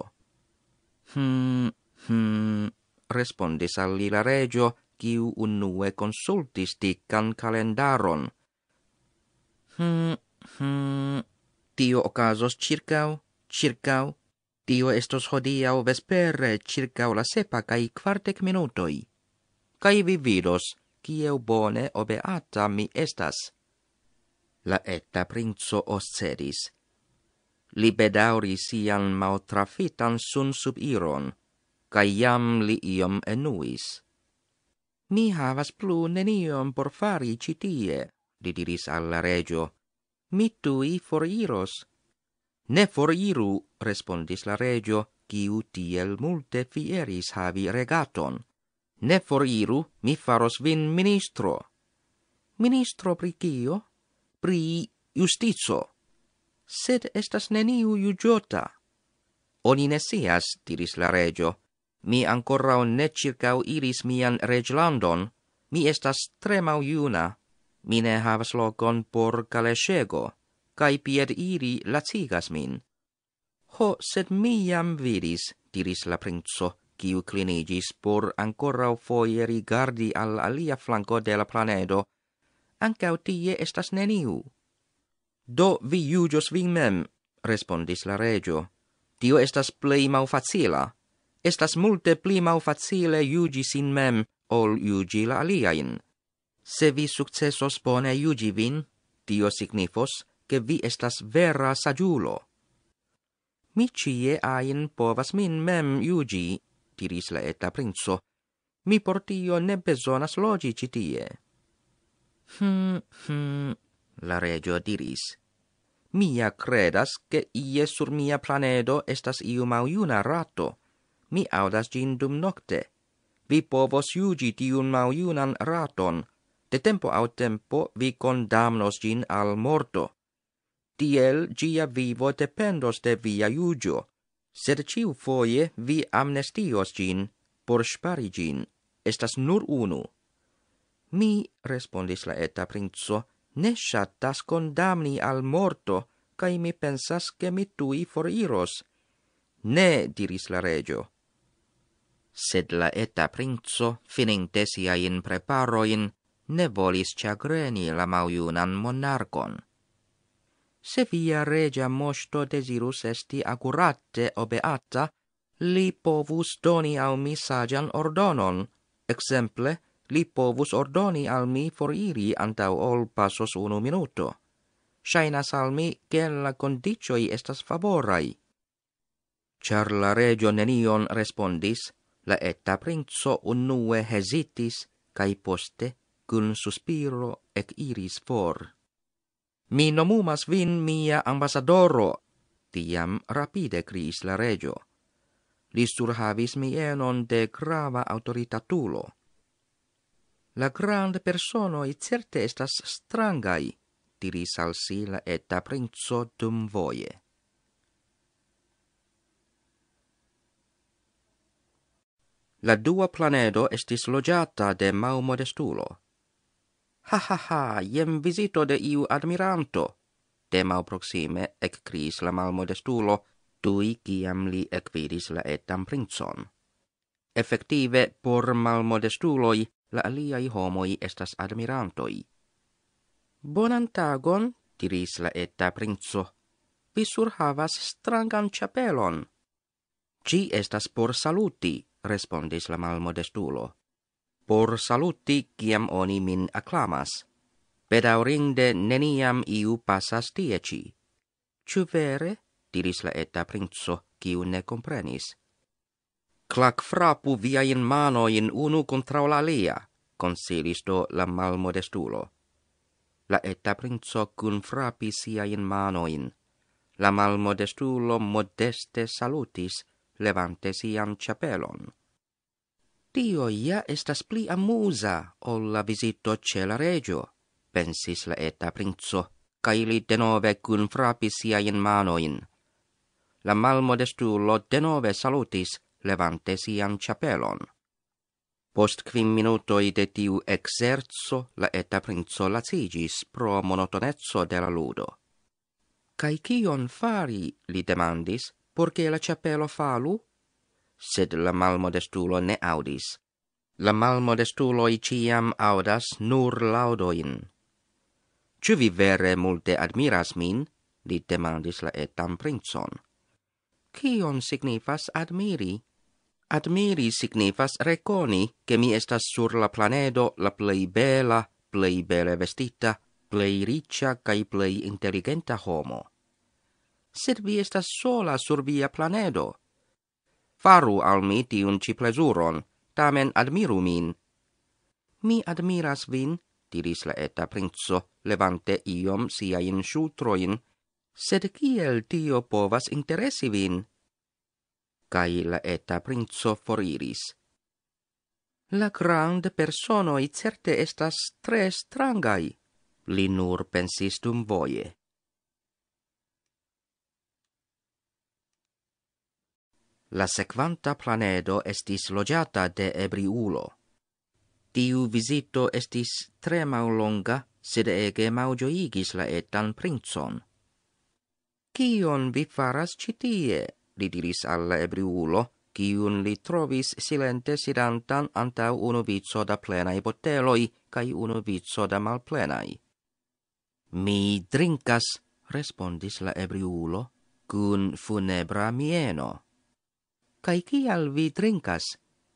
Hmm, hmm, respondis alli la regio, kiu un nue consultis dican calendaron. Hmm, hmm, tio ocasos circau, circau, Dio estos hodia o vespere circa o la sepa cae quartec minutoi. Cae vi vidos, cieu bone o beata mi estas. La etta princo os Li bedauri sian mau sun sub iron, cae iam li iom enuis. Ni havas plu neniom por fari citie, didiris alla regio. Mi tui foriros, iros, Ne iru, respondis la regio, quiu tiel multe fieris havi regaton. Ne iru, mi faros vin ministro. Ministro pri cio? Pri justizo. Sed estas neniu jugiota. Oni ne sias, diris la regio. Mi ancora ne circau iris mian reglandon. Mi estas tremau iuna. Mi ne havas logon por calesego cae pied iri lacigas min. Ho, sed mi jam vidis, diris la princo, ciu clinigis por ancora foie rigardi al alia flanco de la planedo, ancau tie estas neniu. Do vi iugios vin mem, respondis la regio. Tio estas plei mau facila. Estas multe pli mau facile iugi sin mem, ol iugi la aliain. Se vi successos bone iugi vin, tio signifos, que vi estas vera sagiulo. Mi cie aien povas min mem iugi, diris la eta princo. Mi portio ne besonas logi citie. Hm, hm, la regio diris. Mia credas che ie sur mia planedo estas iu maujuna rato. Mi audas gin dum nocte. Vi povos iugi tiun maujunan raton. De tempo au tempo vi condamnos gin al morto tiel gia vivo dependos de via iugio, sed ciu foie vi amnestios gin, por spari gin, estas nur unu. Mi, respondis la eta princo, ne shattas condamni al morto, cae mi pensas che mi tui foriros. Ne, diris la regio. Sed la eta princo, finintesia in preparoin, ne volis chagreni la maujunan monarcon se via regia mosto desirus esti accurate obeata, li povus doni al mi sagian ordonon. Exemple, li povus ordoni al mi foriri antau ol pasos unu minuto. Shainas al mi che la condicioi estas favorai. Char la regio nenion respondis, la etta princo unue hesitis, cae poste, cun suspiro ec iris for. Mi nomumas vin mia ambasadoro, tiam rapide criis la regio. Li surhavis mienon de grava autoritatulo. La grand personoi certe estas strangai, diris al si la etta princo dum voie. La dua planedo estis logiata de mau modestulo ha ha ha, jem visito de iu admiranto. De mal proxime ec cris la malmodestulo, tui ciam li ec vidis la etam princon. Effective, por malmodestuloi, la aliai homoi estas admirantoi. Bonan tagon, diris la etta princo, vi havas strangan chapelon. Ci estas por saluti, respondis la malmodestulo por saluti quiam oni min acclamas pedaurinde neniam iu passas dieci vere? diris la et princo qui ne comprenis clac frapu via in mano in contra la lea consilis do la malmodestulo la et da princo cum frapi sia in mano in la malmodestulo modeste salutis levante sian chapelon tio ia estas pli amusa ol la visito ce la regio, pensis la eta princo, ca ili denove cun frapis sia in manoin. La malmodestulo denove salutis levante sian chapelon. Post quim minutoi de tiu exerzo, la eta princo lacigis pro monotonezzo de la ludo. Cai cion fari, li demandis, porche la chapelo falu, sed la malmodestulo ne audis. La malmodestulo iciam audas nur laudoin. Ciu vi vere multe admiras min, li demandis la etam princon. Cion signifas admiri? Admiri signifas reconi, che mi estas sur la planedo la plei bela, plei bele vestita, plei riccia, cae plei intelligenta homo. Sed vi estas sola sur via planedo, faru al mi tiun ci plesuron, tamen admiru min. Mi admiras vin, diris la eta princo, levante iom siain sutroin, sed kiel tio povas interesi vin? Cai la eta princo foriris. La grand personoi certe estas tre strangai, li nur pensis dum voie. la sequanta planedo estis logiata de ebriulo. Tiu visito estis tre mau longa, sed ege mau la etan princon. Cion vi faras citie? li diris alla ebriulo, cion li trovis silente sidantan antau unu vizzo da plenai botteloi, cai unu vizzo da malplenai. Mi drinkas, respondis la ebriulo, cun funebra mieno. Kai kial vi drinkas?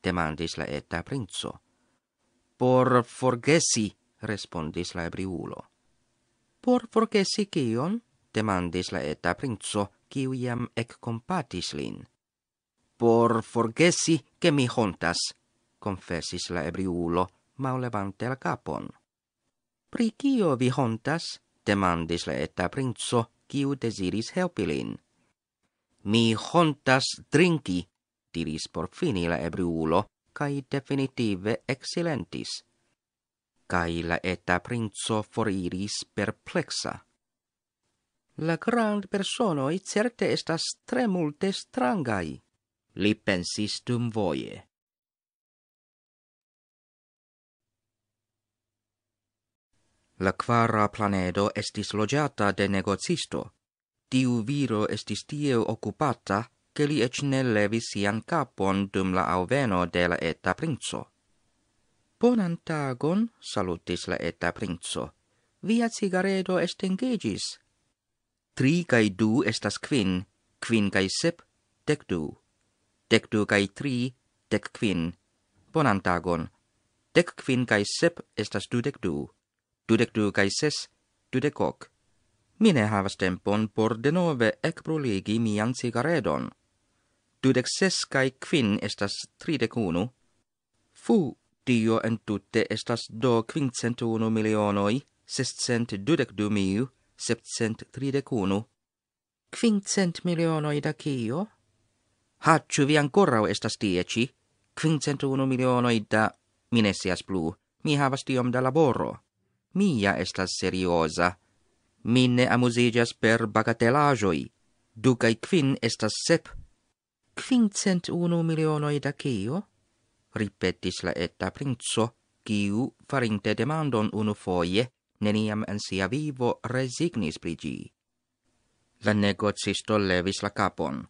demandis la eta princo. Por forgesi, respondis la ebriulo. Por forgesi kion? demandis la eta princo, kiu iam ec compatis lin. Por forgesi, che mi hontas, confessis la ebriulo, maulevante la capon. Pri kio vi hontas? demandis la eta princo, kiu desiris helpilin. Mi hontas drinki, diris por fini la ebriulo, cae definitive excellentis, Cae la eta princo foriris perplexa. La grand personoi certe estas tre multe strangai, li pensis dum voie. La quara planedo estis logiata de negocisto. Tiu viro estis tie occupata che li ec ne levi sian capon dum la auveno de la eta princo. Bonan tagon, salutis la eta princo. Via cigaredo est engegis. Tri cae du estas quin, quin cae sep, dec du. Dec du cae tri, dec quin. Bonan tagon. Dec quin cae sep estas dudec du. Dudec du cae ses, dudec hoc. Mine havas tempon por denove ec proligi mian cigaredon dudex ses kai quin estas tridec uno, fu dio en tutte estas do quincent uno milionoi, sestcent dudec du miu, septcent tridec Quincent milionoi da cio? Ha, ciu vi ancorrao estas dieci, quincent uno milionoi da minesias blu. mi havas diom da laboro, mia estas seriosa, minne amusigas per bagatelajoi, Ducae quin estas sep quincent uno milionoi da Ripetis la etta princo, ciu farinte demandon uno foie, neniam en sia vivo resignis prigi. La negocisto levis la capon.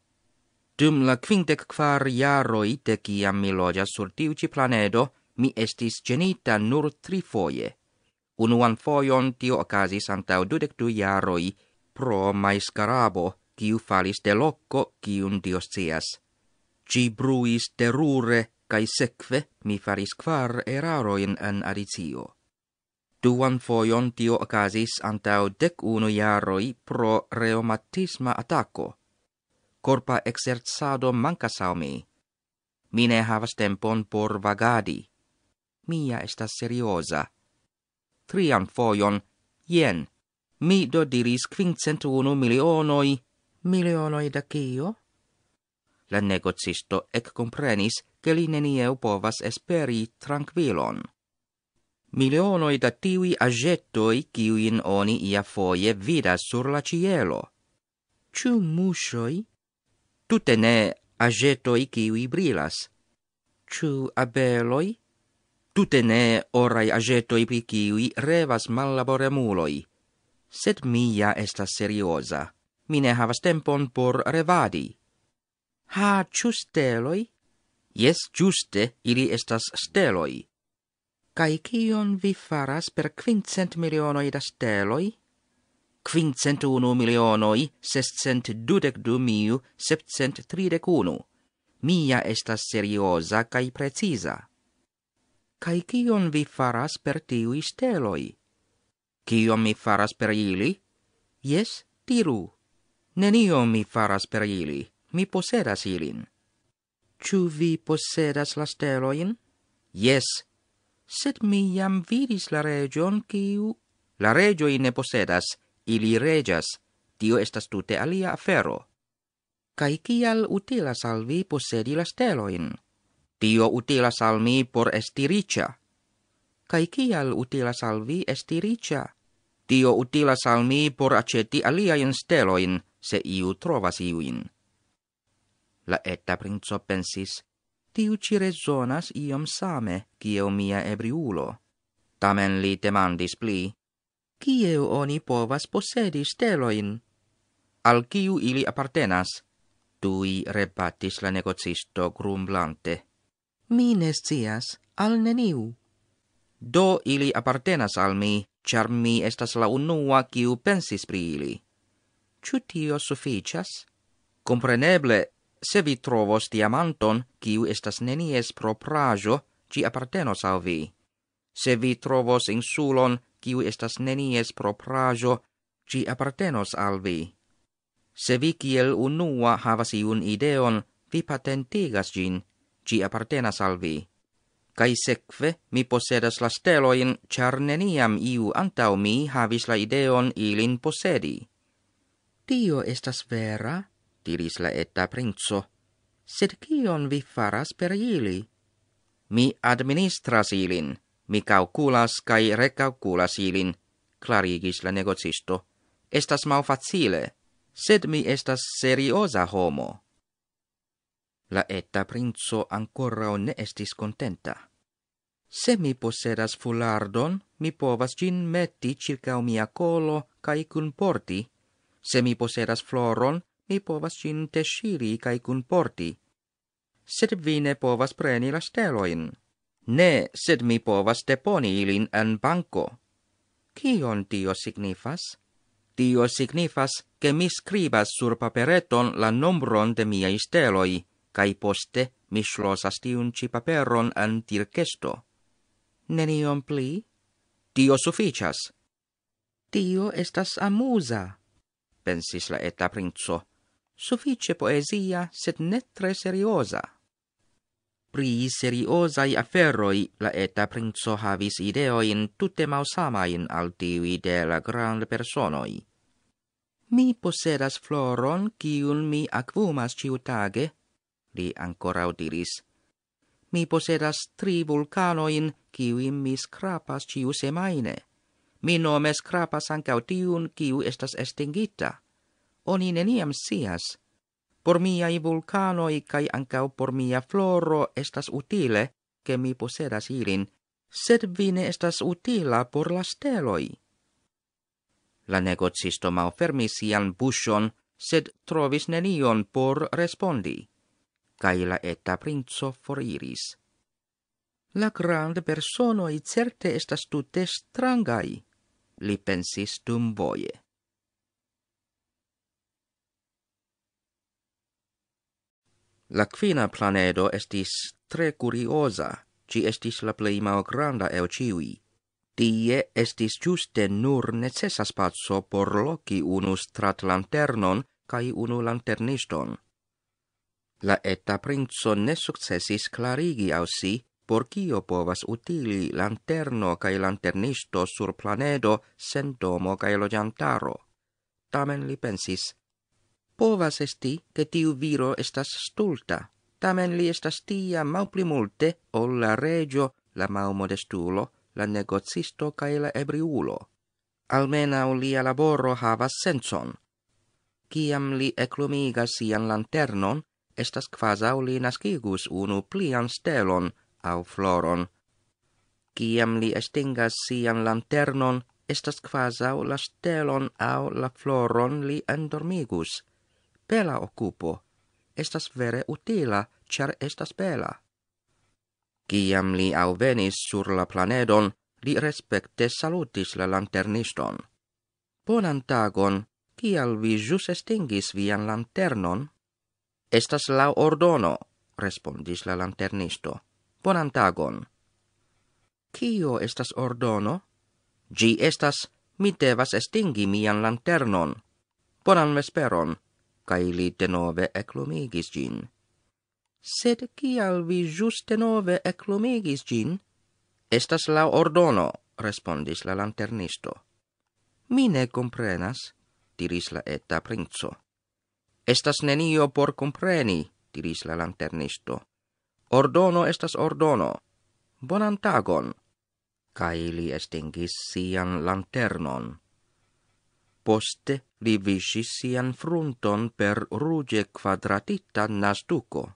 Dum la quintec quar jaroi te ciam mi loggias sur tiuci planedo, mi estis genita nur tri foie. Unuan foion tio ocasis antau dudec du jaroi pro maiscarabo, quiu falis de loco quiun dios cias. Gi bruis terure, cae seque mi faris quar eraroin en aricio. Duan foion tio ocasis antau dec unu iaroi pro reumatisma attaco. Corpa exerzado mancas au mi. ne havas tempon por vagadi. Mia estas seriosa. Trian foion, jen. Mi do diris quincent milionoi milionoi da kio? La negocisto ec comprenis, che li nenieu povas esperi tranquilon. Milionoi da tivi agettoi, kiuin oni ia foie vidas sur la cielo. Ciu musioi? Tutte ne agettoi, kiui brilas. Ciu abeloi? Tutte ne orai agettoi, pi kiui revas mallaboremuloi. Sed mia estas seriosa ne havas tempon por revadi. Ha, cius steloi? Yes, giuste, ili estas steloi. Kai kion vi faras per quincent milionoi da steloi? Quincent uno milionoi, sestcent dudec du miu, septcent tridec unu. Mia estas seriosa kai precisa. Kai kion vi faras per tiui steloi? Kion mi faras per ili? Yes, tiru. Nenio mi faras per ili, mi posedas ilin. Ču vi posedas las STELOIN? Yes. Sed mi jam vidis la region, kiu? La regioi ne posedas, ili regias, tio estas tute alia afero. Kai kial utilas al vi posedi las STELOIN? Tio utilas al mi por esti ricia. Kai kial utilas al vi esti ricia? Tio utilas al mi por aceti alia steloin, se iu trovas iuin. La etta princo pensis, tiu ci resonas iom same, kieu mia ebriulo. Tamen li demandis pli, kieu oni povas posedi steloin? Al ciu ili appartenas? Tui repatis la negocisto grumblante. Mines cias, al neniu. Do ili appartenas al mi, char mi estas la unua ciu pensis pri ili. Ciu tio suficias? Compreneble, se vi trovos diamanton, ciu estas nenies proprajo, ci appartenos al vi. Se vi trovos insulon, ciu estas nenies proprajo, ci appartenos al vi. Se vi ciel unua havas iun ideon, vi patentigas gin, ci appartenas al vi. Cae sequve, mi posedas la steloin, car neniam iu antau mi havis la ideon ilin posedi. Tio estas vera, diris la etta princo. Sed kion vi faras per ili? Mi administras ilin. Mi kaukulas kai rekaukulas ilin, klarigis la negocisto. Estas mau facile, sed mi estas seriosa homo. La etta princo ancora ne estis contenta. Se mi posedas fulardon, mi povas gin metti circa mia colo kai cun porti, se mi posedas floron, mi povas cin tesciri cae cun porti. Sed vi ne povas preni la steloin. Ne, sed mi povas deponi ilin en banco. Cion tio signifas? Tio signifas, che mi scribas sur papereton la nombron de miei steloi, cae poste mi slosas tiun ci paperon en tircesto. Nenion pli? Tio suficias. Tio estas amusa pensis la eta princo, suffice poesia, sed netre seriosa. Pri seriosai aferoi la eta princo havis ideoin tutte mausamain al tivi de la grand personoi. Mi posedas floron, cium mi acvumas ciutage, li ancora utilis. Mi posedas tri vulcanoin, cium mi scrapas ciu semaine. Mi nome scrapas ancau tiun, kiu estas estingita. Oni neniam sias. Por miai vulcanoi, kai ancau por mia floro, estas utile, che mi posedas ilin, sed vine estas utila por la steloi. La negocisto mau fermis sian buscion, sed trovis nenion por respondi. Kai la etta prinzo foriris. iris la grand personoi certe estas tute strangai, li pensis dum voie. La quina planedo estis tre curiosa, ci estis la plei mao granda eo ciui. Tie estis giuste nur necessa spazio por loci unu strat lanternon cae unu lanterniston. La etta princo ne successis clarigi ausi, por quio povas utili lanterno cae lanternisto sur planedo sen domo cae lo jantaro. Tamen li pensis, povas esti, che tiu viro estas stulta, tamen li estas tia mau multe, o la regio, la mau modestulo, la negozisto cae la ebriulo. Almena lia laboro havas senson. Ciam li eclumigas ian lanternon, Estas quasau li nascigus unu plian stelon au floron. Ciam li estingas sian lanternon, estas quasau la stelon au la floron li endormigus. Pela ocupo. Estas vere utila, char estas bela. Ciam li au venis sur la planedon, li respecte salutis la lanterniston. Bonan tagon, cial vi jus estingis vian lanternon? Estas la ordono, respondis la lanternisto. Bonan tagon. Kio estas ordono? Gi estas, mi devas estingi mian lanternon. Bonan vesperon, kai li denove eklumigis gin. Sed cial vi just denove eklumigis gin? Estas la ordono, respondis la lanternisto. Mi ne comprenas, diris la etta princo. Estas nenio por compreni, diris la lanternisto. Ordono estas ordono. Bonan tagon. Kai li estingis sian lanternon. Poste li visis sian frunton per ruge kvadratita nastuko.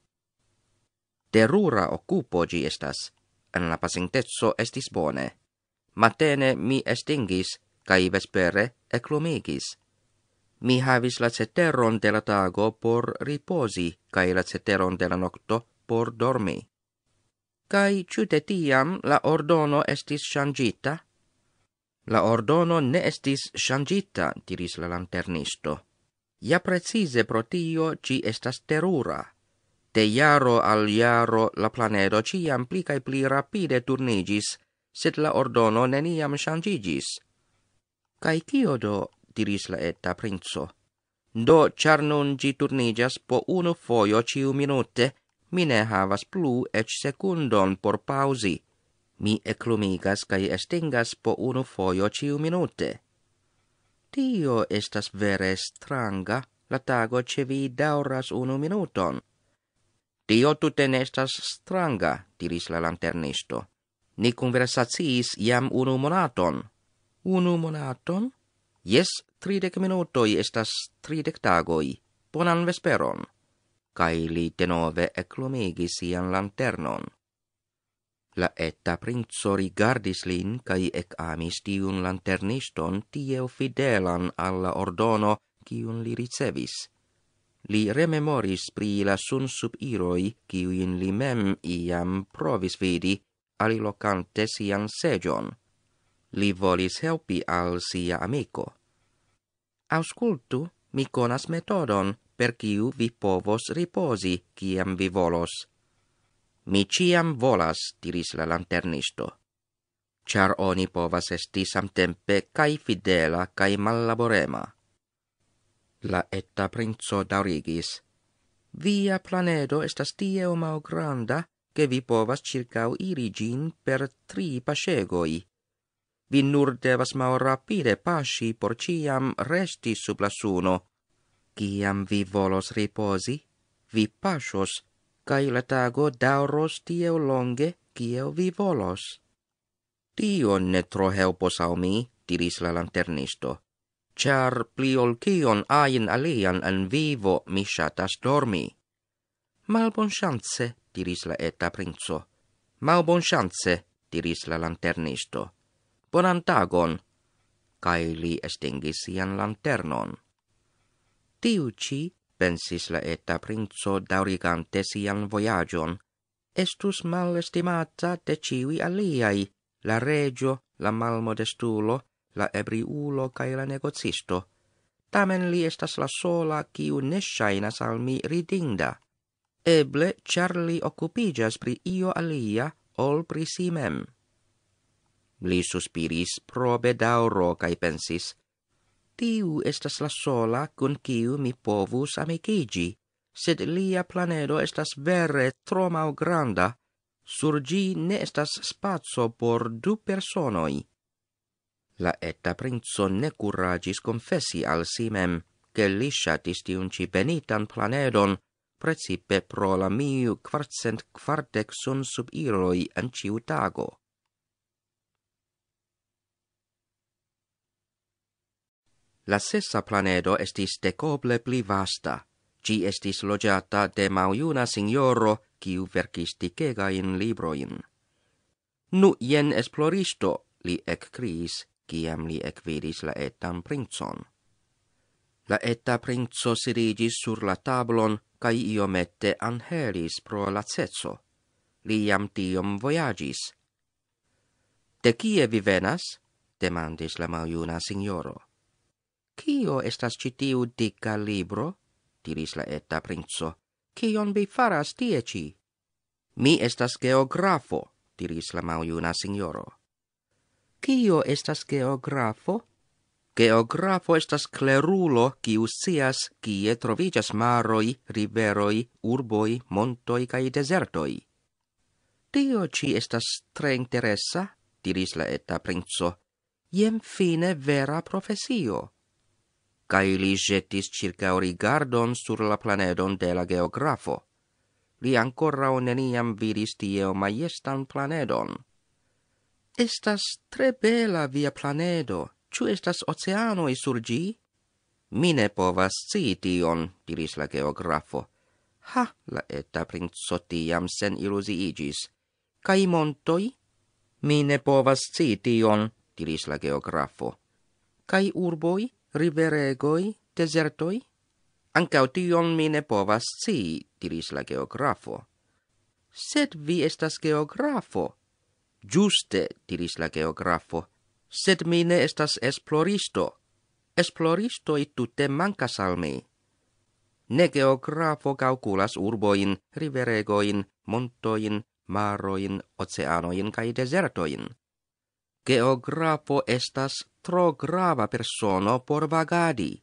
Terura occupo gi estas, en la pacintezzo estis bone. Matene mi estingis, kai vespere eclumigis. Mi havis la ceteron de la tago por riposi, kai la ceteron de la nocto por dormi. Cai ciute tiam la ordono estis shangita? La ordono ne estis shangita, diris la lanternisto. Ja precise pro tio ci estas terura. De jaro al jaro la planedo ciam pli cae pli rapide turnigis, sed la ordono neniam shangigis. Cai cio do, diris la etta princo, Do, char nun gi turnigas po uno foio ciu minute, ne havas plu ec secundon por pausi. Mi eclumigas cae estingas po unu foio ciu minute. Tio estas vere stranga, la tago ce vi dauras unu minuton. Tio tuten estas stranga, diris la lanternisto. Ni conversatis iam unu monaton. Unu monaton? Yes, tridec minutoi estas tridec tagoi. Bonan vesperon cae li tenove eclumigis ian lanternon. La etta princo rigardis lin, cae ec amis tiun lanterniston tieu fidelan alla ordono, kiun li ricevis. Li rememoris pri la sun sub iroi, ciuin li mem iam provis vidi, alilocante sian sejon. Li volis helpi al sia amico. Auscultu, mi conas metodon, per quiu vi povos riposi, ciam vi volos. Mi ciam volas, diris la lanternisto. Char oni povas esti samtempe cae fidela cae mallaborema. La etta princo daurigis. Via planedo estas tie omao granda, che vi povas circau irigin per tri pascegoi. Vi nur devas mao rapide pasci por ciam resti sub la suno, Ciam vi volos riposi, vi pasos, cae la tago dauros tieu longe, cieu vi volos. Tio ne tro helpos au mi, diris la lanternisto, char pliol cion aien alian en vivo mi shatas dormi. Malbon chance, diris la eta princo. Malbon chance, diris la lanternisto. Bonan tagon! cae li estingis ian lanternon. Tiuci, pensis la eta princo daurigante sian voyagion, estus mal estimata de civi aliai, la regio, la malmodestulo, la ebriulo cae la negozisto. Tamen li estas la sola ciu ne shainas al mi ridinda. Eble, char li occupigas pri io alia, ol pri simem. Li suspiris probe dauro cae pensis, tiu estas la sola cun ciu mi povus amicigi, sed lia planedo estas vere tro mal granda, surgi nestas ne estas spazio por du personoi. La etta princo ne curagis confessi al simem, che li shatis tiunci benitan planedon, precipe pro la miu quartcent quartec sun sub iroi an ciutago. tago. la sessa planeto estis decoble pli vasta. Gi estis logiata de maujuna signoro, kiu vergis dicega in libroin. Nu, jen esploristo, li ec kriis, li ec la etan princon. La etta princo sirigis sur la tablon, kai io mette anhelis pro la cezzo. Liam tiom voyagis. De kie vi venas? demandis la maujuna signoro. Cio estas citiu dica libro? diris la eta princo. Cion vi faras tieci? Mi estas geografo, diris la maujuna signoro. Cio estas geografo? Geografo estas clerulo, kiu sias, kie trovigas maroi, riveroi, urboi, montoi kaj desertoi. Tio ci estas tre interessa, diris la eta princo. Iem fine vera professio cae li jettis circa ori sur la planedon de la geografo. Li ancora o neniam vidis dieo maiestan planedon. Estas tre bela via planedo, ciu estas oceanoi surgi? Mine povas si tion, diris la geografo. Ha, la etta princoti jam sen ilusi Cai montoi? Mine povas si tion, diris la geografo. Cai urboi? riveregoi, desertoi? Ancao tion mi ne povas si, diris la geografo. Sed vi estas geografo? Giuste, diris la geografo, sed mi ne estas esploristo. Esploristoi tutte mancas al mi. Ne geografo calculas urboin, riveregoin, montoin, maroin, oceanoin kai desertoin. Geografo estas tro grava persono por vagadi.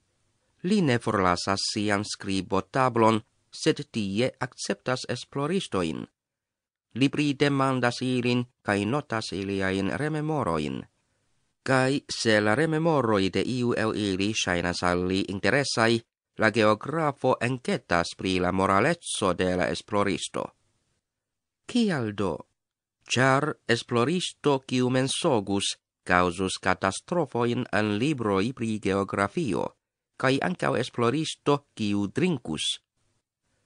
Li ne forlasas sian scribo tablon, sed tie acceptas esploristoin. Libri demandas ilin, cae notas iliain rememoroin. Cae, se la rememoroi de iu eu ili shainas alli interessai, la geografo encetas pri la moralezzo de la esploristo. Cialdo? Char esploristo quiu mensogus, causus catastrofoin libro libroi pri geografio, cae ancau esploristo quiu drinkus.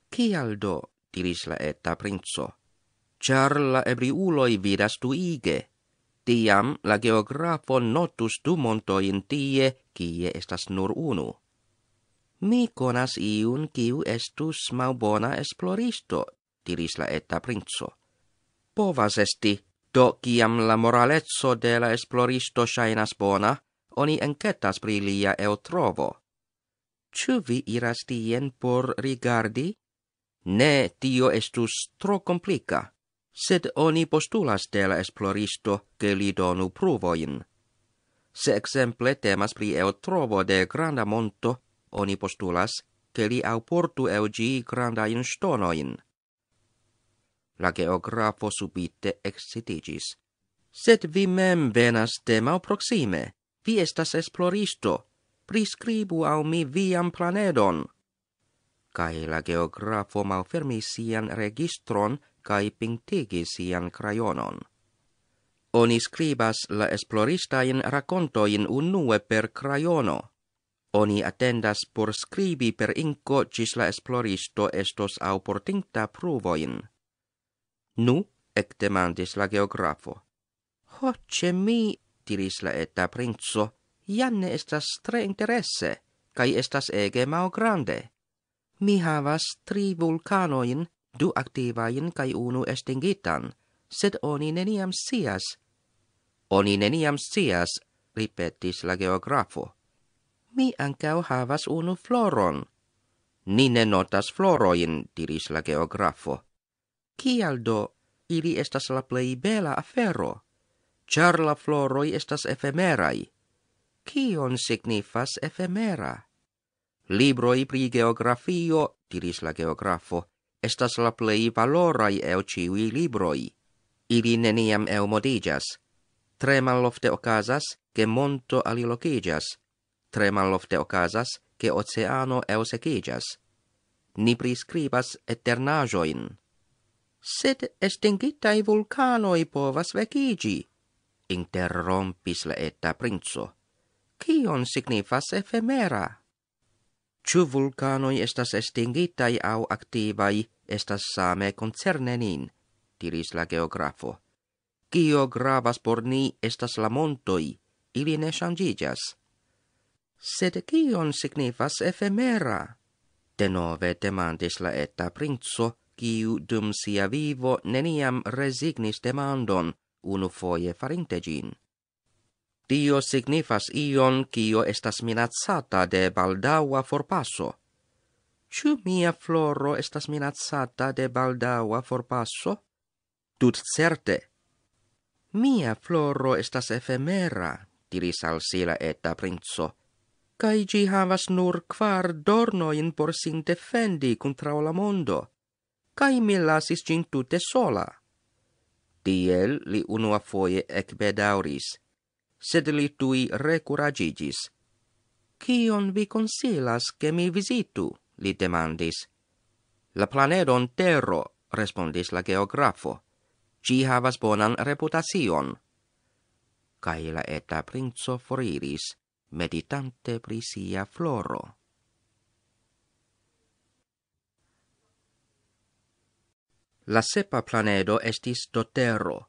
Cialdo, diris la etta princo, char la ebriuloi vidas tu ige, tiam la geografo notus du montoin tie, quie estas nur unu. Mi conas iun quiu estus mau bona esploristo, diris la etta princo. Povas esti, Do ciam la moralezzo de la esploristo shainas bona, oni encetas pri lia eo trovo. Ciu vi iras dien por rigardi? Ne, tio estus tro complica. Sed oni postulas de la esploristo che li donu pruvoin. Se exemple temas pri eo trovo de granda monto, oni postulas che li au portu eo gii grandain in stonoin la geografo subite excitigis. Sed vi mem venas de mal proxime. Vi estas esploristo. Priscribu au mi viam planedon. Cae la geografo malfermis sian registron cae pintigis sian crayonon. Oni scribas la esploristain racontoin unue per crayono. Oni attendas por scribi per inco cis la esploristo estos au portinta pruvoin. Nu, ec demandis la geografo. Ho, ce mi, tiris la etta prinzo, janne estas tre interesse, kai estas ege mao grande. Mi havas tri vulcanoin, du activain kai unu estingitan, sed oni neniam sias. Oni neniam sias, ripetis la geografo. Mi ancau havas unu floron. Ni ne notas floroin, tiris la geografo. Cial do ili estas la plei bela afero? Char la floroi estas efemerai. Cion signifas efemera? Libroi pri geografio, diris la geografo, estas la plei valorai eo ciui libroi. Ili neniam eo modigas. Tre malofte ocasas, ge monto alilocigas. Tre malofte ocasas, ge oceano eo secigas. Ni priscribas eternajoin sed estingitai vulcanoi povas vecigi, interrompis la etta princo. Cion signifas efemera? Ciu vulcanoi estas estingitai au activai estas same concerne nin, diris la geografo. Cio gravas por ni estas la montoi, ili ne changigas. Sed cion signifas efemera? Denove demandis la etta princo, quiu dum sia vivo neniam resignis demandon, unu foie farinte gin. signifas ion quio estas minazzata de baldaua forpasso. Ciu mia floro estas minazzata de baldaua forpasso? Tut certe. Mia floro estas efemera, diris al sila etta princo, cae gi havas nur quar dornoin por sin defendi contra la mondo kai mi lasis cin tutte sola. Tiel li unua foie ec bedauris, sed li tui recuragigis. Cion vi consilas che mi visitu? li demandis. La planedon terro, respondis la geografo. Ci havas bonan reputation. la eta princo foriris, meditante prisia floro. la sepa planedo estis do terro.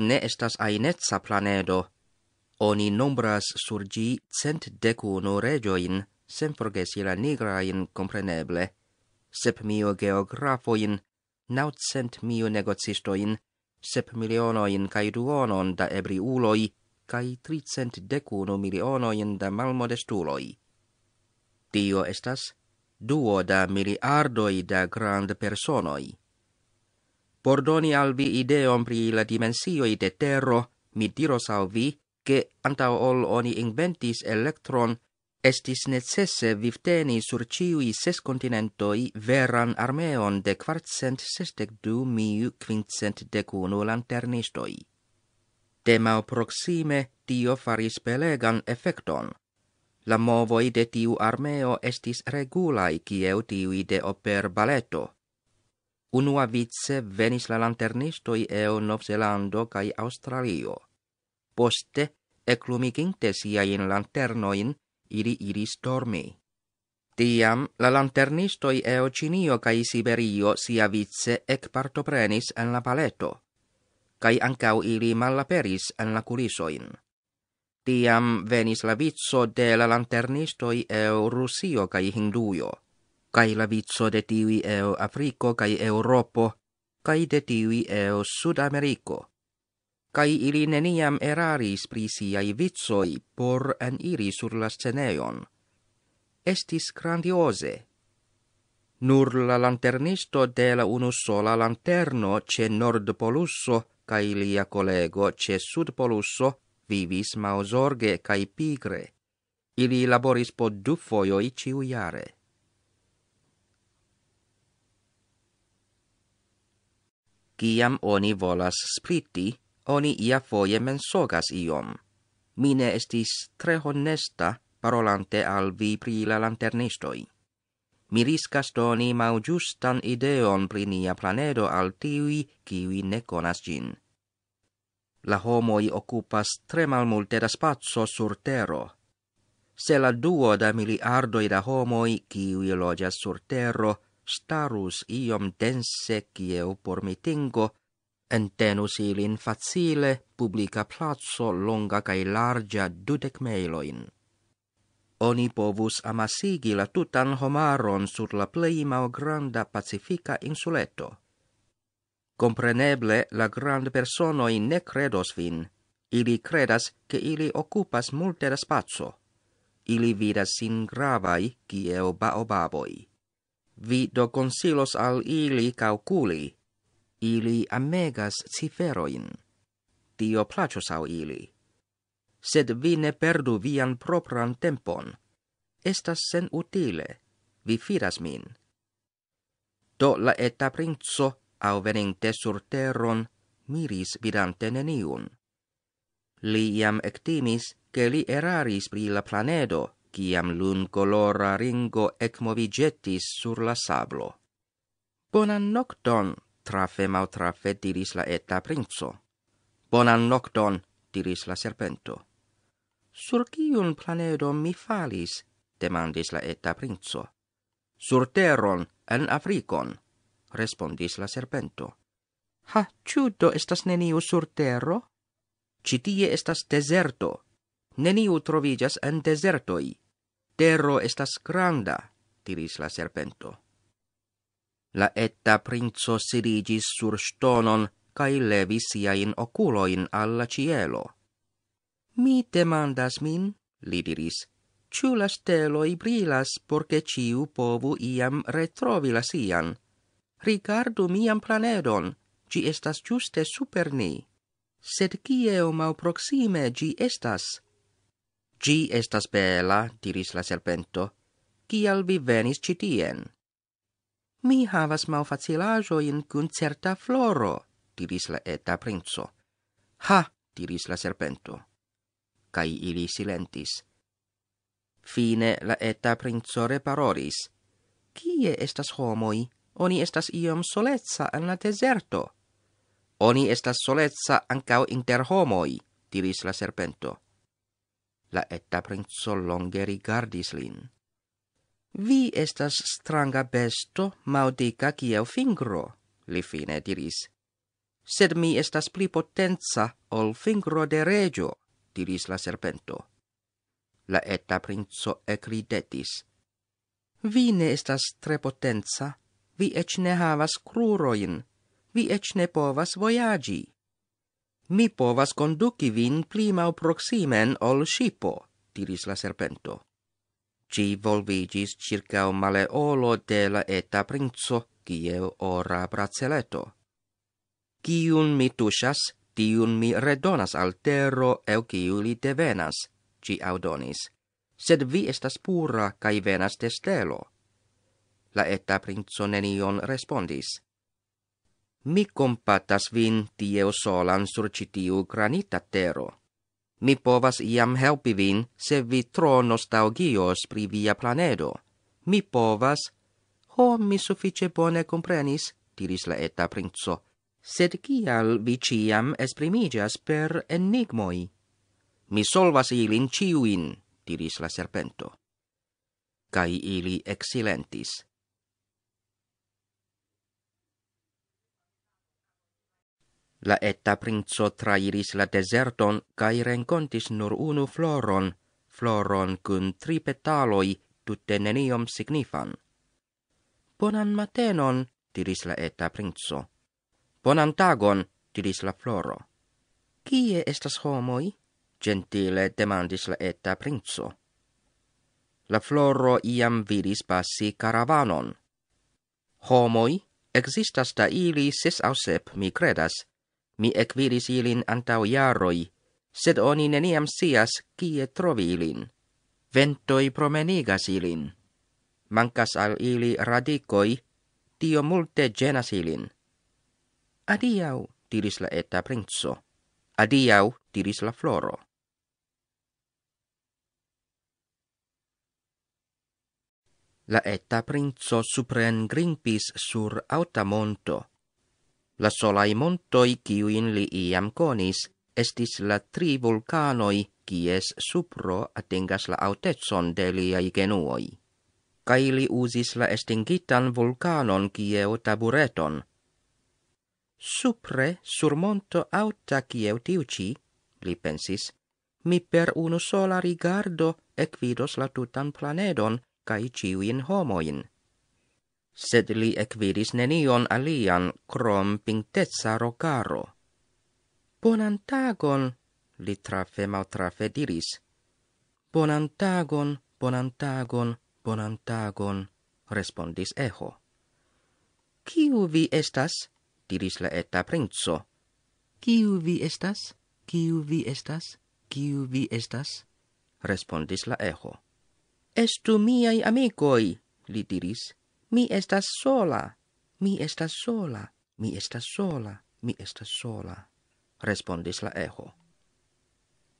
ne estas ainetsa planedo. Oni nombras surgi cent decuno regioin, sem forgesi la nigrain compreneble, sep mio geografoin, naut cent mio negocistoin, sep milionoin cae duonon da ebri uloi, cae tricent decuno milionoin da malmodestuloi. Dio estas, duo da miliardoi da grand personoi. Por doni al vi ideon pri la dimensioi de terro, mi diros al vi, che antau ol oni inventis electron, estis necesse vifteni sur ciui ses continentoi veran armeon de quartcent sestec du miu quincent decuno lanternistoi. Temau proxime, tio faris pelegan effecton la movoi de tiu armeo estis regulae cieu tiui de oper baleto. Unua vitse venis la lanternistoi eo Nov cae Australio. Poste, eclumiginte siain lanternoin, iri iris dormi. Tiam, la lanternistoi eo Cineo cae Siberio sia vitse ec partoprenis en la paleto, cae ancau ili malaperis en la culisoin. Tiam venis la vizzo de la lanternistoi eo Rusio cae Hinduio, cae la vizzo de tivi eu Africo cae Europo, cae de tivi eu Sudamerico. Cae ili neniam eraris prisiai vizzoi por en iri sur la sceneion. Estis grandiose. Nur la lanternisto de la unusola lanterno ce Nordpolusso cae lia collego ce Sudpolusso vivis mausorge cae pigre. Ili laboris po du foioi ciu iare. Ciam oni volas spriti, oni ia foie mensogas iom. Mine estis tre honesta parolante al vi pri la lanternistoi. Mi riscas doni mau ideon pri nia planedo al tiui, kiui ne conas gin.» la homoi occupas tre malmulte da spazio sur terro. Se la duo da i da homoi, kiui logias sur terro, starus iom dense kieu por mitingo, entenus ilin facile publica plazzo longa cae largia dudec meiloin. Oni povus amasigi la tutan homaron sur la pleima o granda pacifica insuleto compreneble la grande personoi ne credos vin, ili credas che ili occupas multe da spazio, ili vidas sin gravai cieo baobaboi. Vi do consilos al ili cauculi, ili amegas ciferoin, Tio placios au ili. Sed vi ne perdu vian propran tempon, estas sen utile, vi fidas min. Do la eta princo au veninte sur terron, miris vidante neniun. Li iam ectimis, che li eraris pri la planedo, ciam lun colora ringo ecmovigetis sur la sablo. Bonan nocton, trafe mau trafe diris la eta princo. Bonan nocton, diris la serpento. Sur cium planedo mi falis? demandis la eta princo. Sur terron, en Africon respondis la serpento. Ha, ciuto estas neniu sur terro? Citie estas deserto. Neniu trovigas en desertoi. Terro estas granda, diris la serpento. La etta princo sirigis sur stonon, cae levis siain oculoin alla cielo. Mi demandas min, li diris, ciulas teloi brilas, porce ciu povu iam retrovi la sian, Ricardo miam planedon, gi estas juste super ni. Sed quie o mau proxime gi estas? Gi estas bela, diris la serpento, cial vi venis citien. Mi havas mau facilajo in cun certa floro, diris la eta princo. Ha, diris la serpento. Cai ili silentis. Fine la eta princo reparoris. Cie estas homoi? oni estas iom soletsa en la deserto. Oni estas soletsa ancao inter homoi, diris la serpento. La etta princo longe rigardis lin. Vi estas stranga besto, maudica cieu fingro, li fine diris. Sed mi estas pli potenza ol fingro de regio, diris la serpento. La etta princo ecridetis. Vi ne estas tre potenza, vi ec ne havas cruroin, vi ec ne povas voyagi. Mi povas conduci vin plimau proximen ol shipo, diris la serpento. Ci volvigis circa un male olo de la eta princo, cie ora braceleto. Cium mi tushas, tiun mi redonas al terro eu ciuli devenas, ci audonis. Sed vi estas pura, cae venas de stelo.» La etta princo nenion respondis. Mi compatas vin tieo solan sur citiu granita tero. Mi povas iam helpi vin, se vi tro nostalgios pri via planedo. Mi povas... Ho, mi suffice bone comprenis, diris la etta princo. Sed cial vi ciam esprimigas per enigmoi? Mi solvas ilin ciuin, diris la serpento. Cai ili excellentis. la etta princo trairis la deserton, cae rencontis nur unu floron, floron cun tri petaloi, tutte neniom signifan. Bonan matenon, diris la etta princo. Bonan tagon, diris la floro. Cie estas homoi? Gentile demandis la etta princo. La floro iam vidis passi caravanon. Homoi, existas da ili ses au sep, mi credas, mi equiris ilin antau jaroi, sed oni neniam sias kie trovi ilin. Ventoi promenigas ilin. Mankas al ili radikoi, tio multe genas ilin. Adiau, diris la eta princo. Adiau, diris la floro. La etta princo supren grimpis sur auta La solai montoi, ciuin li iam conis, estis la tri vulcanoi, kies supro atingas la autetson de liai genuoi. Kai li usis la estingitan vulcanon kieu tabureton. Supre surmonto monto auta kieu tiuci, li pensis, mi per uno sola rigardo equidos la tutan planedon kai ciuin homoin sed li equiris nenion alian crom pintezza rocaro. Bonan tagon, li trafe maltrafe diris. Bonan tagon, bonan tagon, bonan tagon, respondis eho. Ciu vi estas? diris la eta princo. Ciu vi estas? Ciu vi estas? Ciu vi estas? respondis la eho. Estu miei amicoi, li diris. Mi estas sola. Mi estas sola. Mi estas sola. Mi estas sola. Respondis la eho.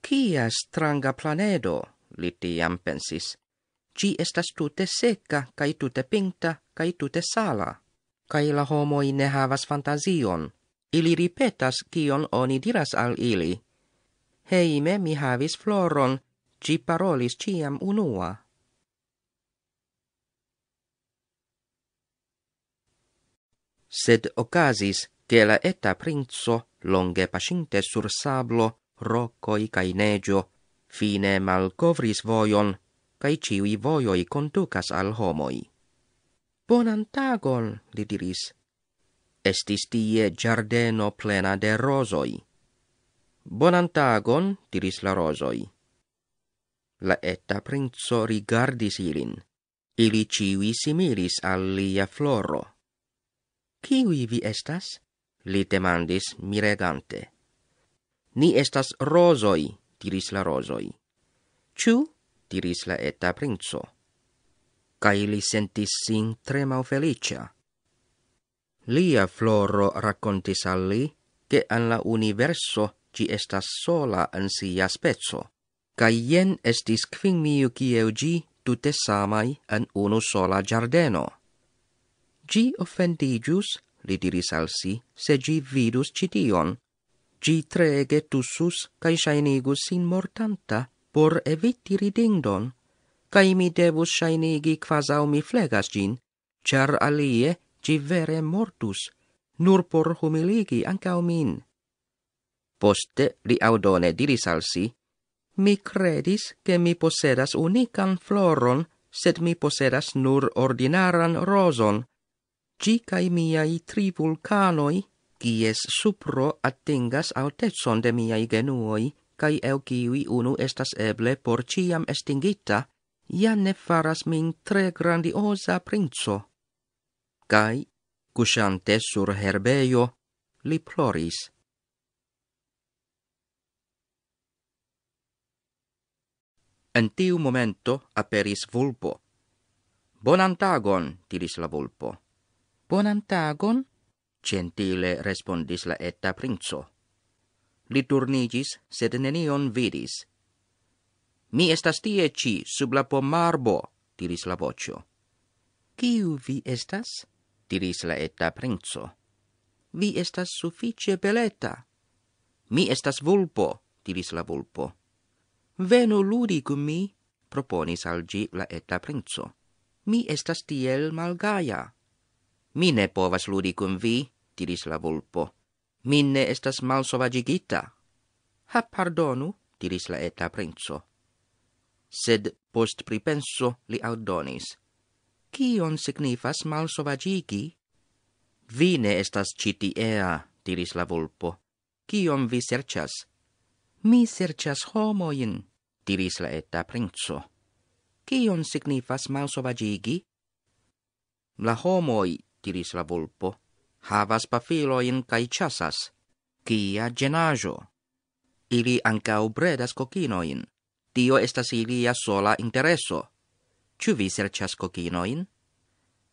Kia stranga planedo, li tiam pensis. Ci estas tute seca, kai tute pinta, kai tute sala. Kai la homoi ne havas fantasion. Ili ripetas, kion oni diras al ili. Heime mi havis floron, ci parolis ciam unua. sed ocasis che la eta princo longe pacinte sur sablo rocoi kai negio fine malcovris voion kai ciui voioi contucas al homoi bonan tagon li diris estis tie giardeno plena de rosoi bonan tagon diris la rosoi la eta princo rigardis ilin ili ciui similis al lia floro Kiwi vi estas? Li demandis miregante. Ni estas rozoi, diris la rozoi. Ciu, diris la etta princo. Kai li sentis sin tremau felicia. Lia floro racontis al li, che an la universo ci estas sola an sia spezzo, kai jen estis kvin miu kieu gi tutte samai an unu sola giardeno gi offendigius, li diris al si, se gi vidus cition. Gi trege tussus, cae shainigus sin mortanta, por eviti ridingdon, cae mi devus shainigi quasau mi flegas gin, char alie gi vere mortus, nur por humiligi ancao min. Poste li audone diris al si, Mi credis che mi possedas unican floron, sed mi possedas nur ordinaran roson, ci cae i tri vulcanoi, es supro attingas altezon de miai genuoi, cae eu qui unu estas eble por ciam estingita, ja ne faras min tre grandiosa princo. Cae, cusante sur herbeio, li ploris. En tiu momento aperis vulpo. Bonan tagon, diris la vulpo. Bonan tagon, gentile respondis la etta princo. Li turnigis, sed nenion vidis. Mi estas tie ci, sub la pomarbo, diris la vocio. Ciu vi estas? diris la etta princo. Vi estas suficie beleta. Mi estas vulpo, diris la vulpo. Venu ludi cum mi, proponis al gi la etta princo. Mi estas tiel malgaia mi ne povas ludi cum vi, diris la vulpo. Min ne estas malsovagigita. Ha, pardonu, diris la eta princo. Sed post pripenso li audonis. Cion signifas malsovagigi? Vi ne estas ea, diris la vulpo. Cion vi serchas? Mi serchas homoin, diris la eta princo. Cion signifas malsovagigi? La homoi diris la vulpo, havas pafiloin in cae chasas, cia genajo. Ili ancau bredas cocinoin. Tio dio estas ilia sola intereso. Ciu vi sercias cocinoin?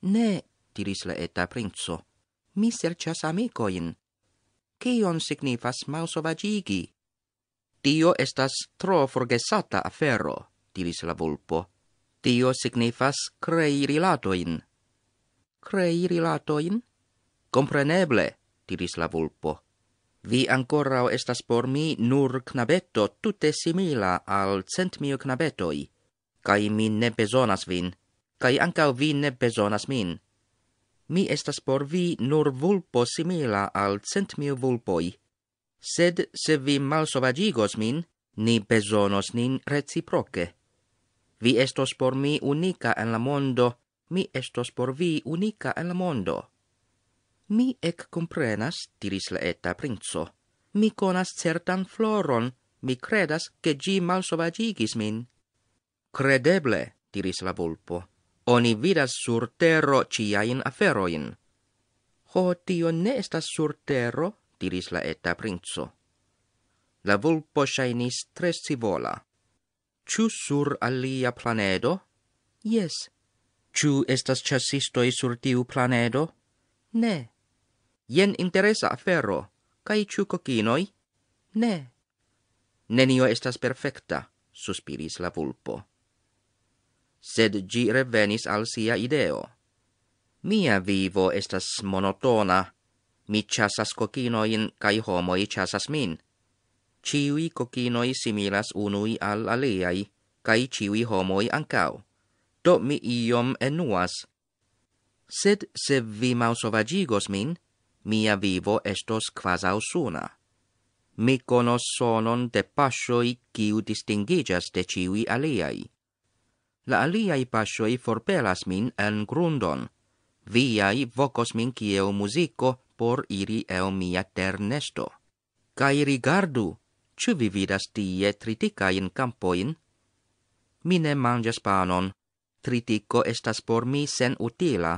Ne, diris la etta princo, mi sercias amicoin. in. Cion signifas mauso vagigi? Dio estas tro forgesata afero, diris la vulpo. Dio signifas crei rilatoin crei rilatoin? Compreneble, diris la vulpo. Vi ancorao estas por mi nur knabeto tutte simila al cent mio knabetoi, cae mi ne besonas vin, cae ancau vi ne besonas min. Mi estas por vi nur vulpo simila al cent mio vulpoi, sed se vi malsovagigos min, ni besonos nin reciproce. Vi estos por mi unica en la mondo, mi estos por vi unica al mondo. Mi ec comprenas, diris la etta princo, mi conas certan floron, mi credas che gi malsovagigis min. Credeble, diris la vulpo, oni vidas sur terro ciaen aferoin. Ho, tio ne estas sur terro, diris la etta princo. La vulpo shainis tres si vola. Chus sur alia planedo? Yes, Ciu estas chassistoi sur tiu planedo? Ne. Ien interesa a ferro, cae ciu cocinoi? Ne. Nenio estas perfecta, suspiris la vulpo. Sed gi revenis al sia ideo. Mia vivo estas monotona, mi chassas cocinoin, cae homoi chassas min. Ciui cocinoi similas unui al aliai, cae ciui homoi ancao do mi iom enuas. Sed se vi mausovagigos min, mia vivo estos quasi ausuna. Mi conos sonon de pasioi quiu distingigas de ciui aliai. La aliai pasioi forpelas min en grundon. Viai vocos min quieu musico por iri eo mia ternesto. Cai rigardu, ciu vi vidas tie triticain campoin? Mine mangias panon, Tritico estas por mi sen utila.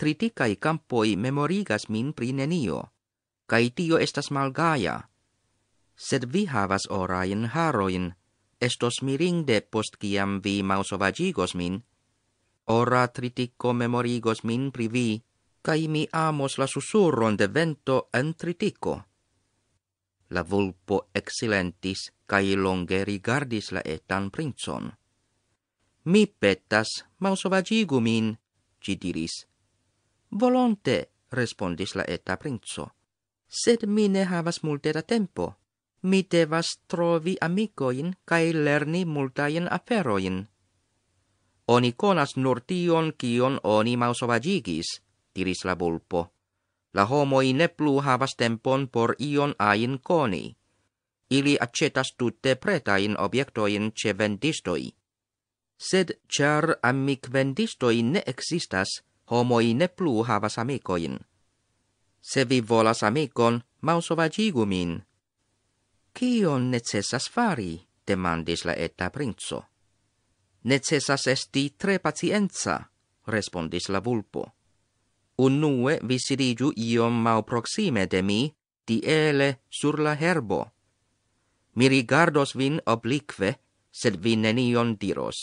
triticae campoi memorigas min pri nenio, cae tio estas malgaia. Sed vi havas oraen haroin, estos miringde post ciam vi mausovagigos min. Ora tritico memorigos min pri vi, cae mi amos la susurron de vento en tritico. La vulpo excellentis, cae longe rigardis la etan princon. — Mi pettas mausovagigumin, ci diris. — Volonte, respondis la etta princo, Sed mi ne havas multeta tempo. Mi tevas trovi amicoin, kai lerni multaien aferoin. — Oni konas nur tion, kion oni mausovagigis, diris la vulpo. La homoi ne plu havas tempon por ion ain coni. Ili accetas tutte pretain obiectoin ce ventistoi sed char amic vendisto in existas homo ne plu havas amicoin se vi volas amicon mauso vagigumin qui on necessas fari demandis la etta princo necessas esti tre pacienza, respondis la vulpo un nue visidiju iom mau proxime de mi di ele sur la herbo mi rigardos vin oblique, sed vi nenion diros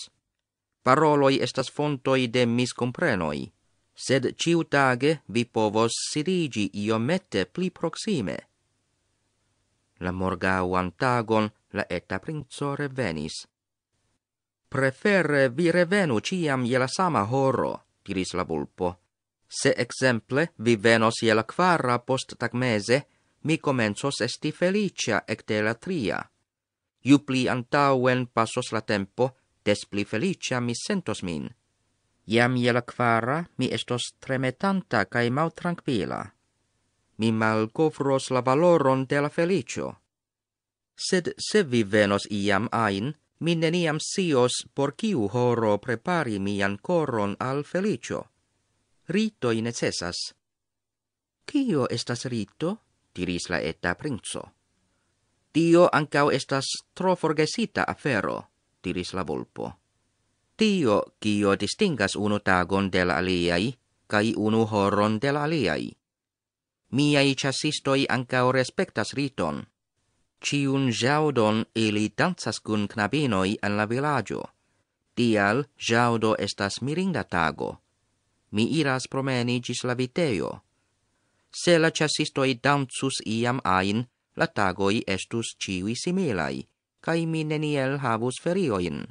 paroloi estas fontoi de miscomprenoi, sed ciutage vi povos sirigi mette pli proxime. La morgau antagon la etta princo revenis. Prefere vi revenu ciam je la sama horro, diris la vulpo. Se exemple vi venos je la quara post tagmese, mi comensos esti felicia ecte la tria. Ju pli antauen passos la tempo, des pli felicia mi sentos min. Iam iela quara mi estos tremetanta cae mal tranquila. Mi mal la valoron de la felicio. Sed se vi venos iam ain, mi neniam sios por ciu horo prepari mian coron al felicio. Rito in excesas. Cio estas rito? diris la etta princo. Dio ancao estas troforgesita afero tiris la volpo. Tio, kio distingas unu tagon del aliai, cae unu horon del aliai. Miai chasistoi ancao respectas riton. Cion jaudon ili dansas cun knabinoi en la villagio. Tial jaudo estas mirinda tago. Mi iras promeni gis la viteo. Se la chasistoi dansus iam ain, la tagoi estus ciui similai cae mi neniel havus ferioin.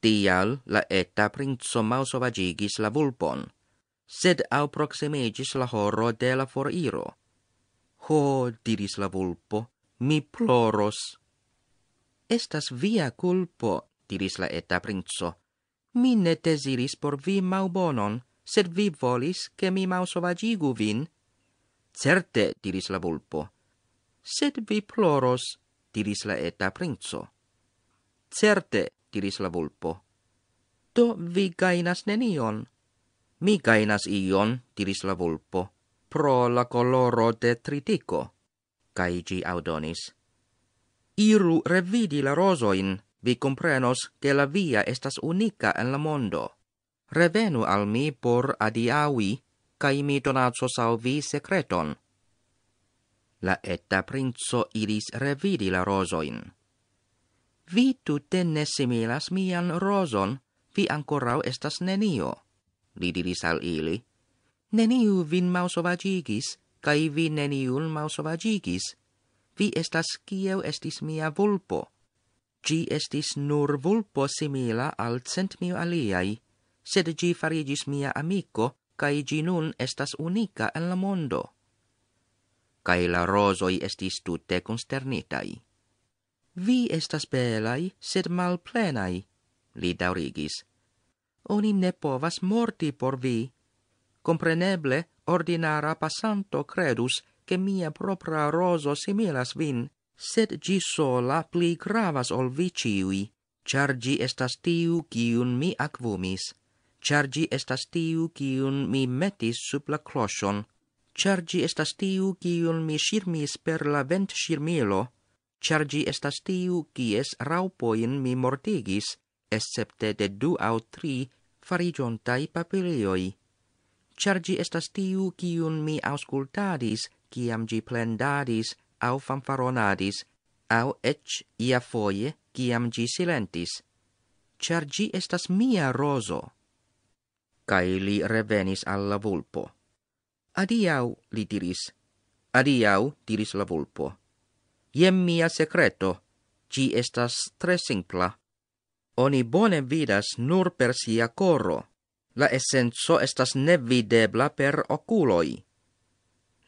Tial la eta princo mausovagigis la vulpon, sed au proximegis la horro de la foriro. Ho, diris la vulpo, mi ploros. Estas via culpo, diris la eta princo. Mi ne desiris por vi maubonon, sed vi volis che mi mausovagigu vin. Certe, diris la vulpo, sed vi ploros diris la eta princo. Certe, diris la vulpo. Do vi gainas nenion? Mi gainas ion, diris la vulpo, pro la coloro de tritico, caigi audonis. Iru revidi la rosoin, vi comprenos, che la via estas unica en la mondo. Revenu al mi por adiaui, cae mi donatso sau vi secreton la etta princo iris revidi la rosoin. Vi tutte ne similas mian roson, vi ancorau estas nenio, li diris al ili. Neniu vin mausovagigis, kai vi neniul mausovagigis. Vi estas kieu estis mia vulpo. Gi estis nur vulpo simila al cent mio aliai, sed gi farigis mia amico, kai gi nun estas unica en la mondo.' cae la rosoi estis tutte consternitai. Vi estas belai, sed mal plenai, li daurigis. Oni ne povas morti por vi. Compreneble, ordinara passanto credus che mia propra roso similas vin, sed gi sola pli gravas ol vi ciui, char gi estas tiu cium mi acvumis, char gi estas tiu cium mi metis sub la closhon char gi estas tiu un mi shirmis per la vent shirmilo, char gi estas tiu kies raupoin mi mortigis, escepte de du au tri farigiontai papilioi. Char gi estas tiu un mi auscultadis, kiam gi plendadis au fanfaronadis, au ech ia foie, kiam gi silentis. Char gi estas mia roso. caeli li revenis alla vulpo adiau, li diris. Adiau, diris la vulpo. Jem mia secreto, ci estas tre simpla. Oni bone vidas nur per sia coro. La essenzo estas nevidebla per oculoi.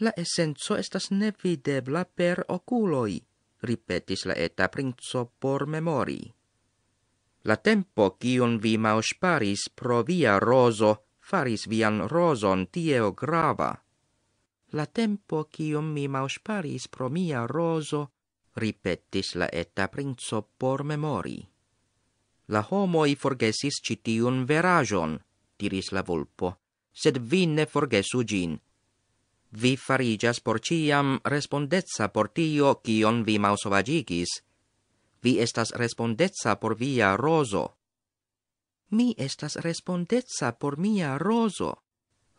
La essenzo estas nevidebla per oculoi, ripetis la eta princo por memori. La tempo cion vi mausparis pro via roso, faris vian roson tieo grava. La tempo cium mi mausparis pro mia roso, ripetis la etta princo por memori. La homoi forgesis citiun verajon, diris la vulpo, sed vi ne forgesu gin. Vi farijas por ciam respondezza por tio cion vi mausovagigis. Vi estas respondezza por via roso.» mi estas respondetsa por mia roso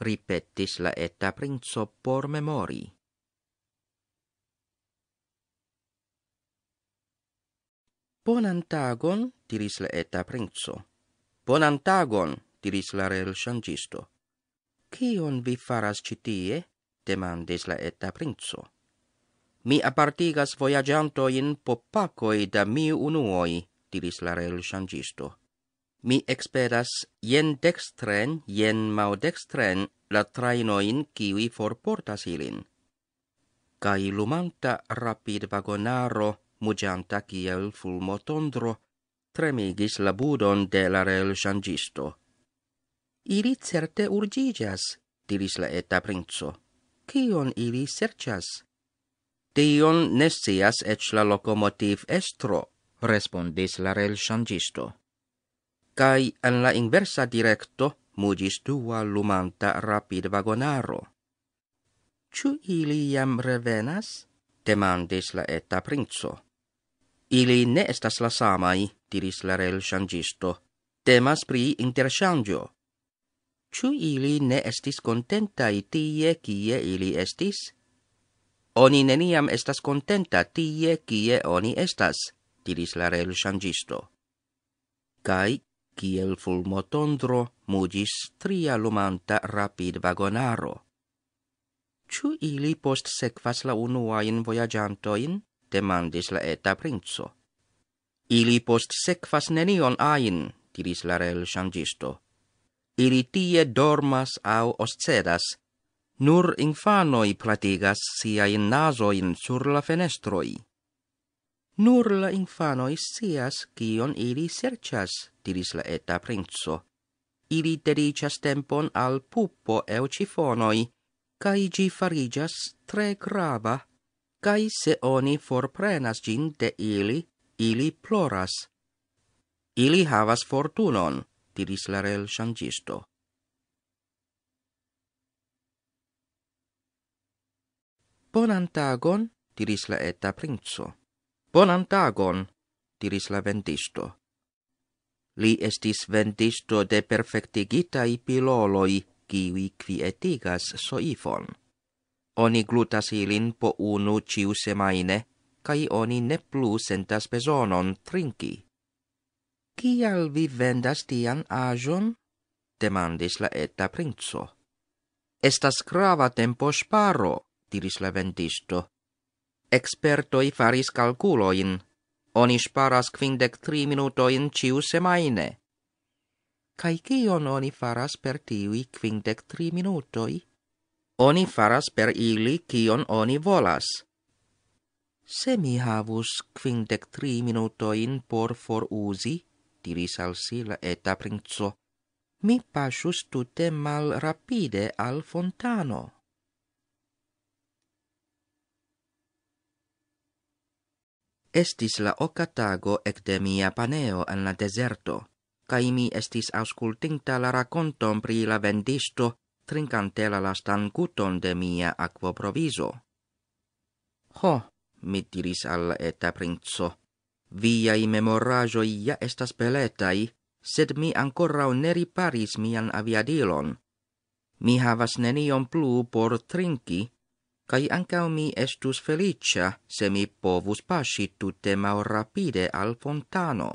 ripetis la eta princo por memori Bonan tagon, diris la eta princo. Bonan tagon, diris la rel shangisto. Kion vi faras citie? demandis la eta princo. Mi apartigas voyagianto in popacoi da mi unuoi, diris la rel shangisto mi esperas ien dextren, ien mau dextren, la trainoin kiwi for ilin. Cai lumanta rapid vagonaro, mugianta kiel fulmo tondro, tremigis la budon de la rel shangisto. Ili certe urgigias, diris la eta princo. Cion ili serchas? Tion nesias ec la locomotiv estro, respondis la rel shangisto kai an la inversa directo mugis dua lumanta rapid vagonaro. Ciu ili jam revenas? demandis la etta princo. Ili ne estas la samai, diris la rel shangisto. Temas pri shangio!» Ciu ili ne estis contentai tie kie ili estis? Oni neniam estas contenta tie kie oni estas, diris la rel shangisto. Kai kiel fulmotondro mugis tria lumanta rapid vagonaro. Ciu ili post sequas la unuain voyagiantoin? demandis la eta princo. Ili post sequas nenion ain, diris la rel shangisto. Ili tie dormas au oscedas, nur infanoi platigas siain nasoin sur la fenestroi. Nur la infano iscias kion ili sercias, diris la eta princo. Ili dedicas tempon al pupo eo cifonoi, cae gi farigas tre grava, cae se oni forprenas gin de ili, ili ploras. Ili havas fortunon, diris la rel shangisto. Bonan tagon, diris la eta princo. Bonan tagon, diris la vendisto. Li estis vendisto de perfectigitai piloloi, kiwi quietigas soifon. Oni glutas ilin po unu ciu semaine, kai oni ne plus sentas besonon trinki. Kial vi vendas tian ajon? demandis la etta princo. Estas grava tempo sparo, diris la vendisto, expertoi faris calculoin. Oni sparas quindec tri minutoin ciu semaine. Cai cion oni faras per tivi quindec tri minutoi? Oni faras per ili cion oni volas. Se mi havus quindec tri minutoin por for usi, diris al la eta princo, mi pasus tute mal rapide al fontano. Estis la oca tago ec mia paneo en la deserto, cae mi estis auscultinta la raconton pri la vendisto trincante la lastan guton de mia aquoproviso. Ho, mi diris al eta princo, viai memorajoi ja estas beletai, sed mi ancora ne riparis mian aviadilon. Mi havas nenion plu por trinki, kai ankao mi estus felicia se mi povus pasit tutte mao rapide al fontano.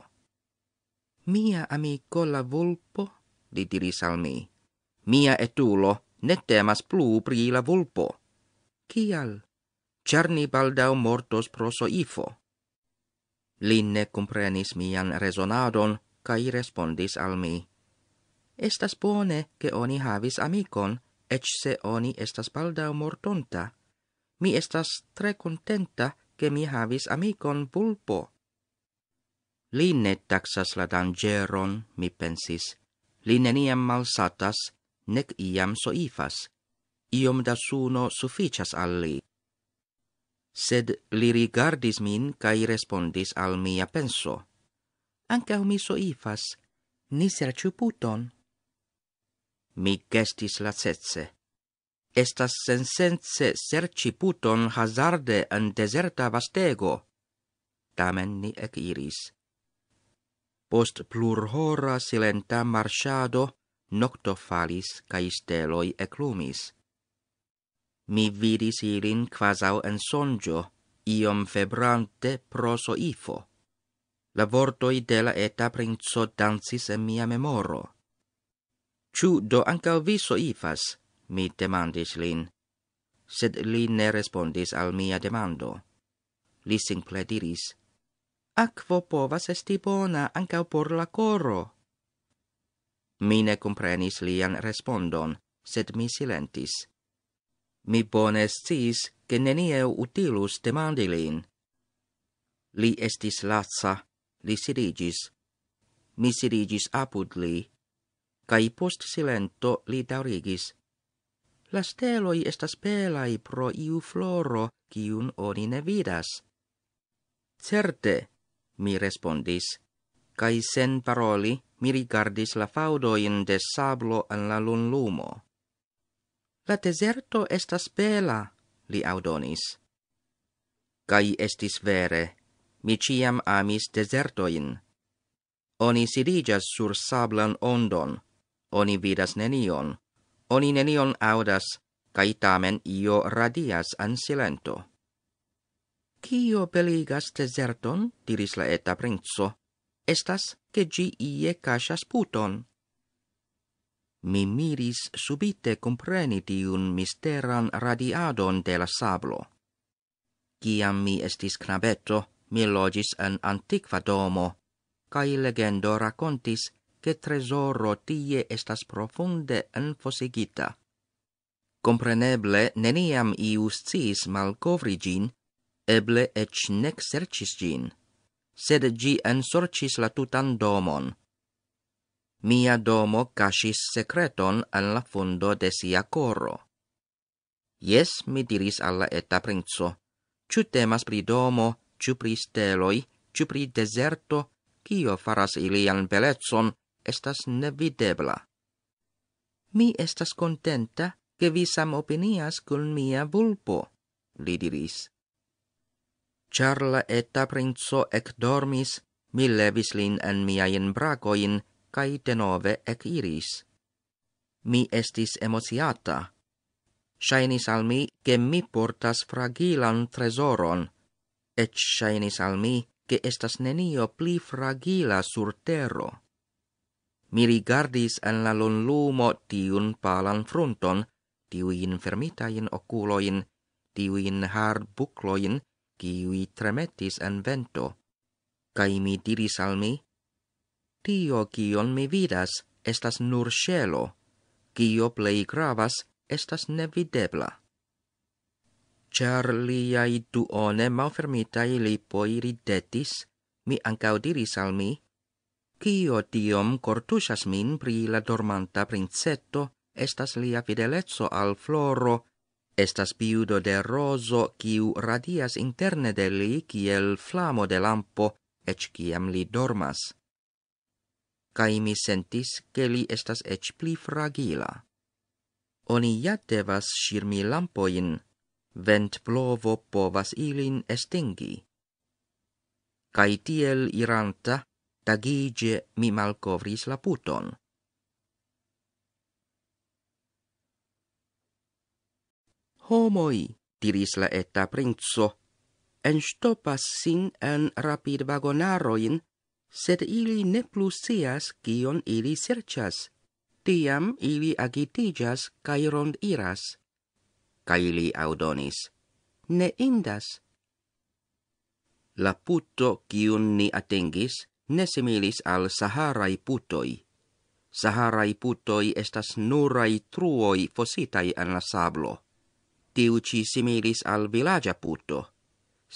Mia amico la vulpo, li diris al mi. Mia etulo, ne temas plu pri la vulpo. Cial? Cerni baldau mortos proso ifo. Linne comprenis mian resonadon, kai respondis al mi. Estas bone, ke oni havis amicon, ecce oni estas baldau mortonta mi estas tre contenta che mi havis amicon pulpo. Li ne taxas la dangeron, mi pensis. Li neniam malsatas, nec iam soifas. Iom da suno suficias al li. Sed li rigardis min cae respondis al mia penso. Ancau mi soifas, nisera ciuputon. Mi gestis la cece estas sensense serci puton hazarde en deserta vastego. Tamen ni iris. Post plurhora silenta marciado, nocto falis caisteloi isteloi eclumis. Mi vidis ilin quasau en sonjo, iom febrante proso ifo. La vortoi de la eta princo dansis en mia memoro. Ciu do anca viso ifas, Mi demandis lin, sed li ne respondis al mia demando. Li simple diris, Aquo povas esti bona ancau por la coro?» Mi ne comprenis lian respondon, sed mi silentis. Mi bones cis, che nenieu utilus demandi lin. Li estis latsa, li sirigis. Mi sirigis apud li, cae post silento li daurigis, La steloi estas pelai pro iu floro, kiun oni ne vidas. Certe, mi respondis, kai sen paroli mi rigardis la faudoin de sablo an la lun lumo. La deserto estas pela, li audonis. Kai estis vere, mi ciam amis desertoin. Oni sidijas sur sablan ondon, oni vidas nenion oni nenion audas, cae tamen io radias an silento. Cio beligas deserton, diris la eta princo, estas ke gi ie casas puton. Mi miris subite compreni tiun misteran radiadon de la sablo. Ciam mi estis knabeto, mi logis an antiqua domo, cae legendo racontis che tresoro tie estas profunde enfosigita. Compreneble, neniam ius cis malcovri gin, eble ec nec sercis gin, sed gi ensorcis la tutan domon. Mia domo cachis secreton an la fundo de sia coro. Yes, mi diris alla etta princo, ciu temas pri domo, ciu pri steloi, ciu pri deserto, cio faras ilian belezzon, estas nevidebla. Mi estas contenta che vi sam opinias cun mia vulpo, li diris. Char la etta princo ec dormis, mi levis lin en miaien bracoin, cae tenove ec iris. Mi estis emociata. Shainis al mi, che mi portas fragilan tresoron, et shainis al mi, che estas nenio pli fragila sur terro mi rigardis en la lun lumo tiun palan fronton, tiuin fermitain oculoin, tiuin hard bucloin, kiui tremetis en vento. Kai mi diris al mi, Tio kion mi vidas, estas nur cielo, kio plei gravas, estas nevidebla. Char liai duone maufermitai lipoi ridetis, mi ancau diris al mi, Cio diom cortusas min pri la dormanta princetto, estas lia fidelezzo al floro, estas piudo de roso, quiu radias interne de li ciel flamo de lampo, ec ciam li dormas. Cai mi sentis, che li estas ec pli fragila. Oni ja devas shirmi lampoin, vent plovo povas ilin estingi. Cai tiel iranta, tagige mi malcovris la puton. Homoi, diris la etta princo, en stopas sin en rapid vagonaroin, sed ili ne plus sias kion ili sercias, tiam ili agitijas cairond iras. ili audonis, ne indas. La puto kion ni atengis, nesimilis al Saharai putoi. Saharai putoi estas nurai truoi fositai en la sablo. Tiuci similis al vilagia puto.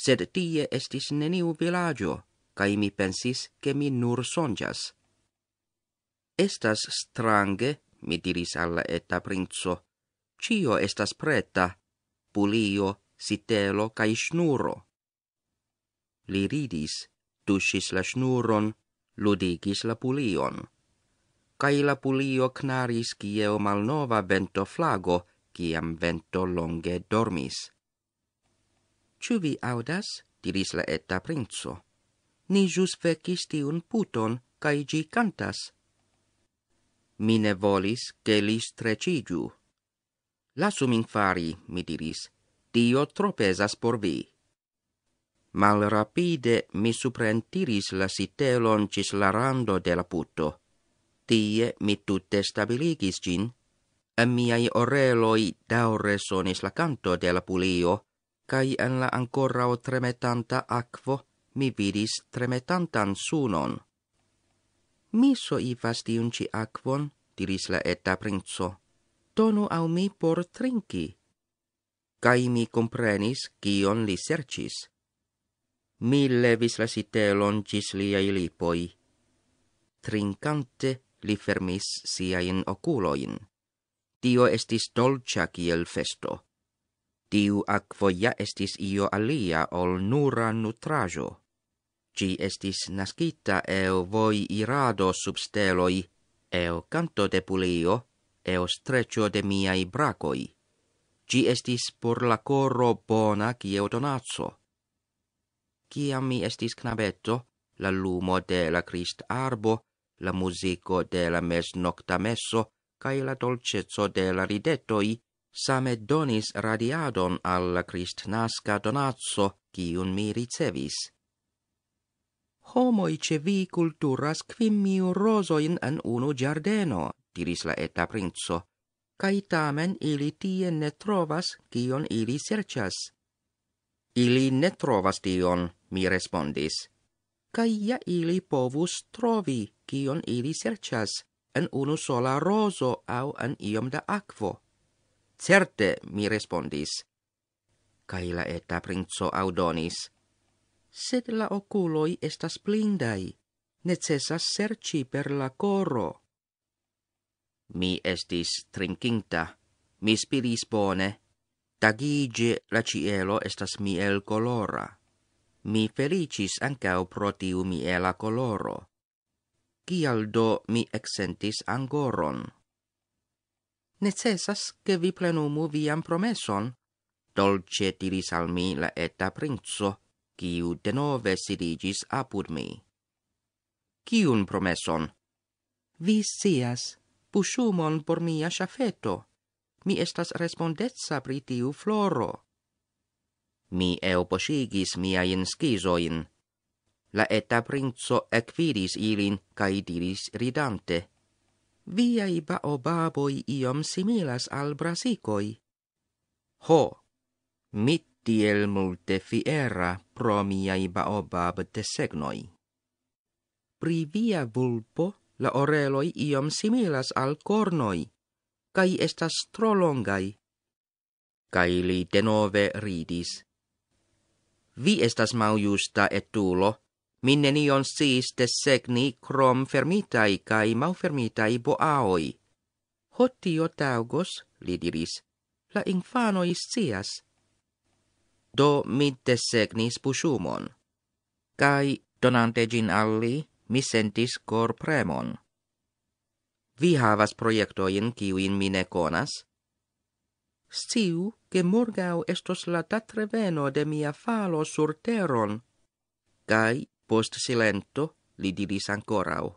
Sed tie estis neniu vilagio, kai mi pensis, che mi nur sonjas. Estas strange, mi diris alla etta princo. Cio estas preta, pulio, sitelo, kai snuro. Li ridis, tuscis la snuron, ludigis la pulion. Cai la pulio knaris cieo malnova vento flago, ciam vento longe dormis. Ciu vi audas? diris la etta princo. Ni jus vecis tiun puton, cae gi cantas. Mine volis, che li strecigiu. Lasu fari, mi diris, Dio tropezas por vi mal rapide mi suprentiris la sitelon cis la rando de la puto. Tie mi tutte stabiligis cin, e miei oreloi daure sonis la canto de la pulio, cai en la ancora o tremetanta aquo mi vidis tremetantan sunon. Miso i fastiunci aquon, diris la etta princo, tonu au mi por trinki. Cai mi comprenis, cion li sercis mi levis la sitelon cis liai lipoi. Trincante li fermis siain oculoin. Tio estis dolcia kiel festo. Tiu aquo ja estis io alia ol nura nutrajo. Ci estis nascita eo voi irado sub steloi, eo canto de pulio, eo streccio de miai bracoi. Ci estis por la coro bona kieo donatso. Ciam mi estis knabeto, la lumo de la Christ arbo, la musico de la mes nocta messo, cae la dolcezzo de la ridetoi, same donis radiadon alla Christ nasca donazzo, cium mi ricevis. Homoi ce vi culturas quim miu rosoin en unu giardeno, diris la eta princo, cae tamen ili tie ne trovas, cion ili sercias. Ili ne trovas tion, mi respondis kai ia ili povus trovi kion ili sercias, en unu sola roso au an iom da aquo certe mi respondis kai la eta princo audonis sed la oculoi estas blindai. necessas serci per la coro mi estis trinkinta mi spiris bone tagige la cielo estas miel colora mi felicis ancao protiu tiu miela coloro. Cial do mi exentis angoron? Necessas che vi plenumu viam promeson, dolce tiris al mi la etta princo, quiu de nove sidigis apud mi. Cium promeson? Vi sias, pusumon por mia chafeto. Mi estas respondetsa pritiu floro mi eo posigis mia in La eta princo ecvidis ilin, cae diris ridante, Viai baobaboi iom similas al brasicoi. Ho, mit tiel multe fiera pro miai baobab te Pri via vulpo la oreloi iom similas al cornoi, cae estas trolongai. Cae li denove ridis, vi estas mau justa et tulo, minne nion siis segni krom fermitae kai mau fermitae boaoi. Hotio taugos, li diris, la infano iscias. sias. Do mi te segnis pusumon. Kai donante gin alli, mi sentis cor premon. Vi havas projektojen kiuin mine konas? kiuin mine konas? sciu che morgau estos la tatreveno de mia falo sur teron. Cai, post silento, li diris ancorau,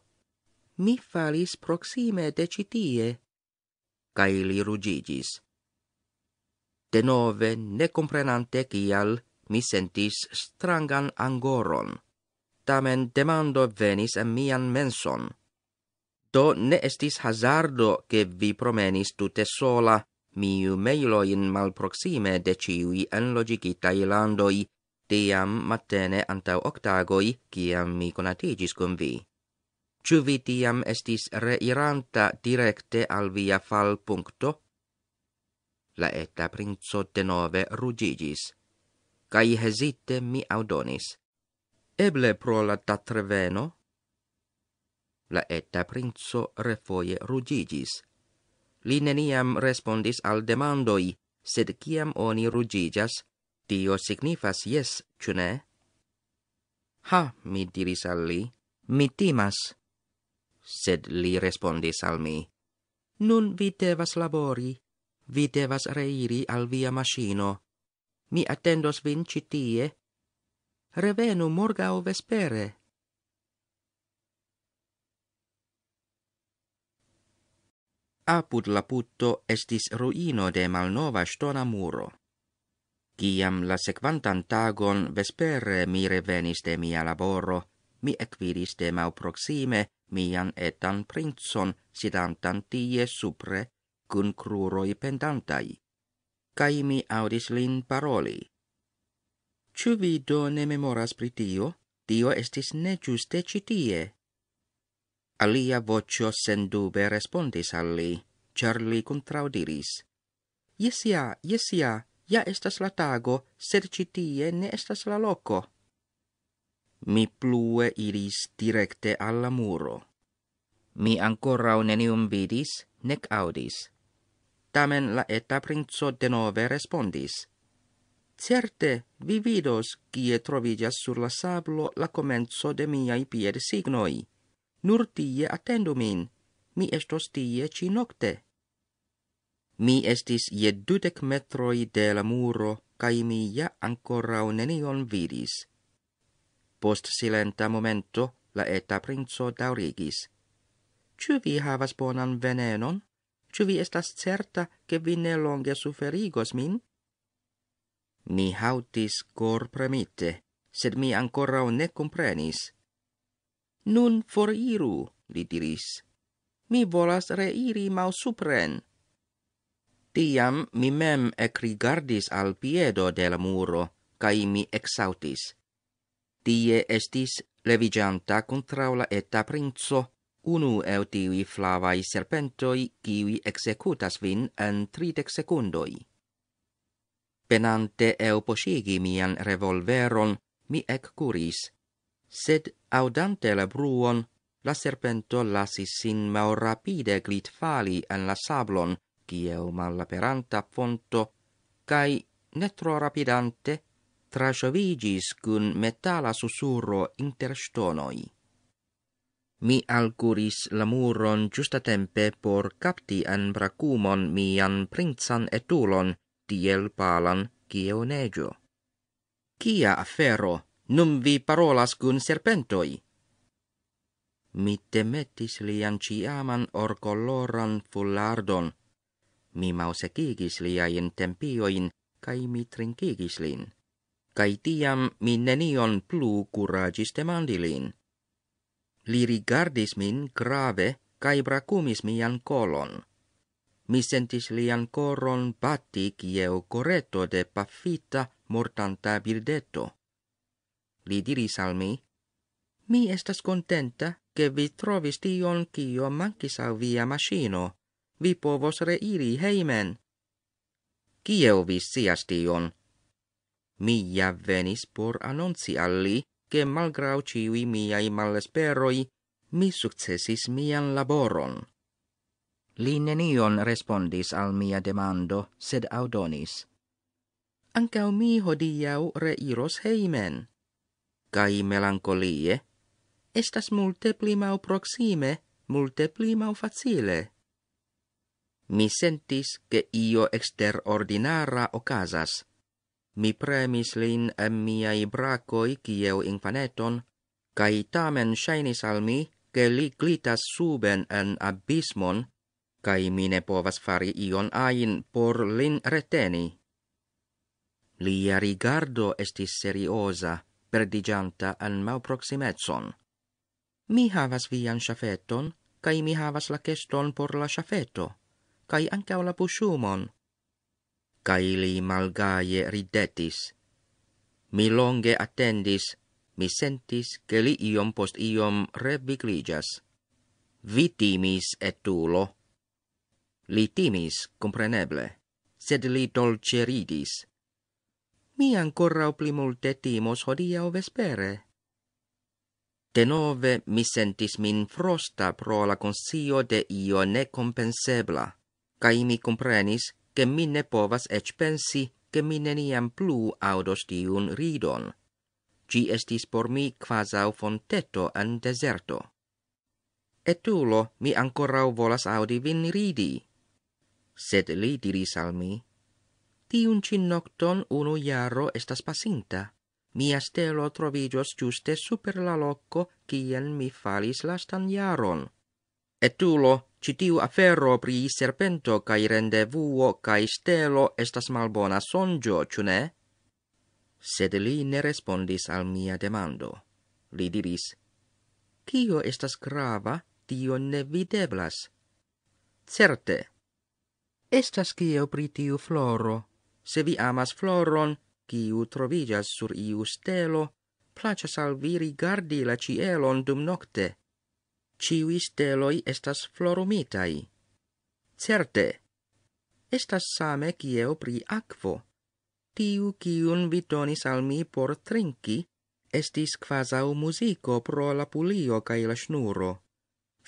mi falis proxime de citie. Cai li rugigis. De nove, ne comprenante cial, mi sentis strangan angoron. Tamen demando venis em mian menson. Do ne estis hazardo che vi promenis tutte sola, miu meilo in malproxime de ciui en logigita landoi, diam matene antau octagoi, ciam mi conatigis cum vi. Ciu vi diam estis reiranta directe al via fal puncto? La etta princo de nove rugigis, CAI hesite mi audonis. Eble pro la tatreveno? La etta princo refoie rugigis, li neniam respondis al demandoi, sed ciam oni rugigas, tio signifas yes, cune? Ha, mi diris al li, mi timas. Sed li respondis al mi, nun vi devas labori, vi devas reiri al via maschino. Mi attendos vin citie. Revenu morgao vespere. apud la putto estis ruino de malnova stona muro. Ciam la sequantan tagon vespere mi revenis de mia laboro, mi equidis de mau proxime mian etan princon sidantan tie supre, cun cruroi pendantai. Cai mi audis lin paroli. Ciu vi do ne memoras pritio? Tio estis ne giuste citie, alia vocio sendube respondis alli, char li contraudiris. Iesia, iesia, ja estas la tago, sed citie ne estas la loco. Mi plue iris directe alla muro. Mi ancora unenium vidis, nec audis. Tamen la eta princo de nove respondis. Certe, vi vidos, kie trovigas sur la sablo la comenzo de miai pied signoi nur tie attendu min. Mi estos tie ci nocte. Mi estis je dutec metroi de la muro, cae mi ja ancorau nenion vidis. Post silenta momento, la eta princo daurigis. Ci vi havas bonan venenon? Ci vi estas certa, che vi ne longe suferigos min? Mi hautis cor premite, sed mi ancorau ne comprenis. Nun foriru, li diris. Mi volas reiri mal supren. Tiam mi mem ec rigardis al piedo del muro, cae mi exautis. Tie estis levigianta contra la etta princo, unu eu tivi flavai serpentoi, kiwi executas vin en tritec secundoi. Penante eu posigi mian revolveron, mi ec curis, sed audante la bruon, la serpento lasi sin mao rapide glit fali en la sablon, gieu malaperanta fonto, cae, netro rapidante, trasovigis cun metala susurro inter stonoi. Mi alguris la muron giusta tempe por capti en bracumon mian princan etulon, tiel palan gieu negio. Cia afero, num vi parolas cum serpentoi. Mi temetis lian ciaman or coloran fullardon. Mi mausecigis liain tempioin, cae mi trincigis lin. Cae tiam mi nenion plu curagis demandilin. Li rigardis min grave, cae bracumis mian colon. Mi sentis lian coron batti cieu coretto de paffita mortanta birdetto li diris al mi. Mi estas contenta che vi trovis tion cio mancis al via machino. Vi povos reiri heimen. Cieo vi sias tion? Mi ja venis por annonci al li, che malgrau ciui miai malesperoi, mi successis mian laboron. Li nenion respondis al mia demando, sed audonis. Ancau mi hodiau reiros heimen cae melancolie, estas multe plimau proxime, multe plimau facile. Mi sentis che io exterordinara ocasas. Mi premis lin em miai bracoi cieu infaneton, cae tamen shainis al mi che li glitas suben en abismon, cae mi ne povas fari ion ain por lin reteni. Lia rigardo estis seriosa perdigianta an mau proximetson. Mi havas vian shafeton, kai mi havas la keston por la shafeto, kai ancao la pusumon. Kai li malgaie ridetis. Mi longe attendis, mi sentis che li iom post iom rebigligas. Vi timis et tulo. Li timis, compreneble, sed li dolce ridis mi ancora pli multe timos hodia o vespere. De nove mi sentis min frosta pro la consio de io necompensebla, cae mi comprenis che mi ne povas ec pensi che mi niam plu audos diun ridon. Gi estis por mi quasau fonteto en deserto. Etulo mi ancorau volas audi vin ridi. Sed li diris al mi, tiun cin nocton unu jaro estas pasinta. Mia stelo trovigios giuste super la loco kien mi falis lastan jaron. Et tulo, citiu afero pri serpento kai rende vuo kai stelo estas malbona sonjo, cune? Sed li ne respondis al mia demando. Li diris, Tio estas grava, tio ne videblas. Certe, estas kio pri tiu floro, se vi amas floron, quiu trovijas sur iu stelo, placas al viri gardi la cielon dum nocte. Ciui steloi estas florumitai. Certe, estas same cieo pri aquo. Tiu cium vi donis al mi por trinci, estis quasau musico pro la pulio cae la snuro.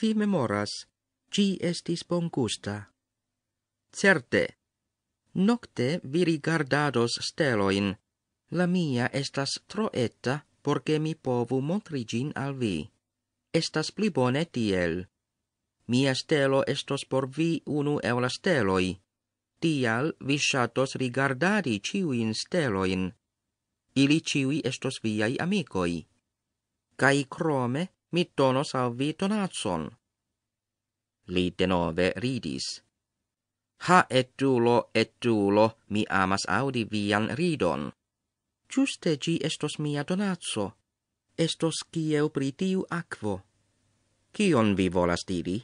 Vi memoras, ci estis bon gusta. Certe, nocte vi rigardados steloin. La mia estas tro etta, porque mi povu montrigin al vi. Estas pli bone tiel. Mia stelo estos por vi unu eula steloi. Tial vi shatos rigardadi ciuin steloin. Ili ciui estos viai amicoi. Cai crome mi tonos al vi tonatson. Li denove ridis. Ha, etulo, etulo, mi amas audi vian ridon. Juste gi estos mia donatso. Estos cieu pritiu aquo. Cion vi volas diri?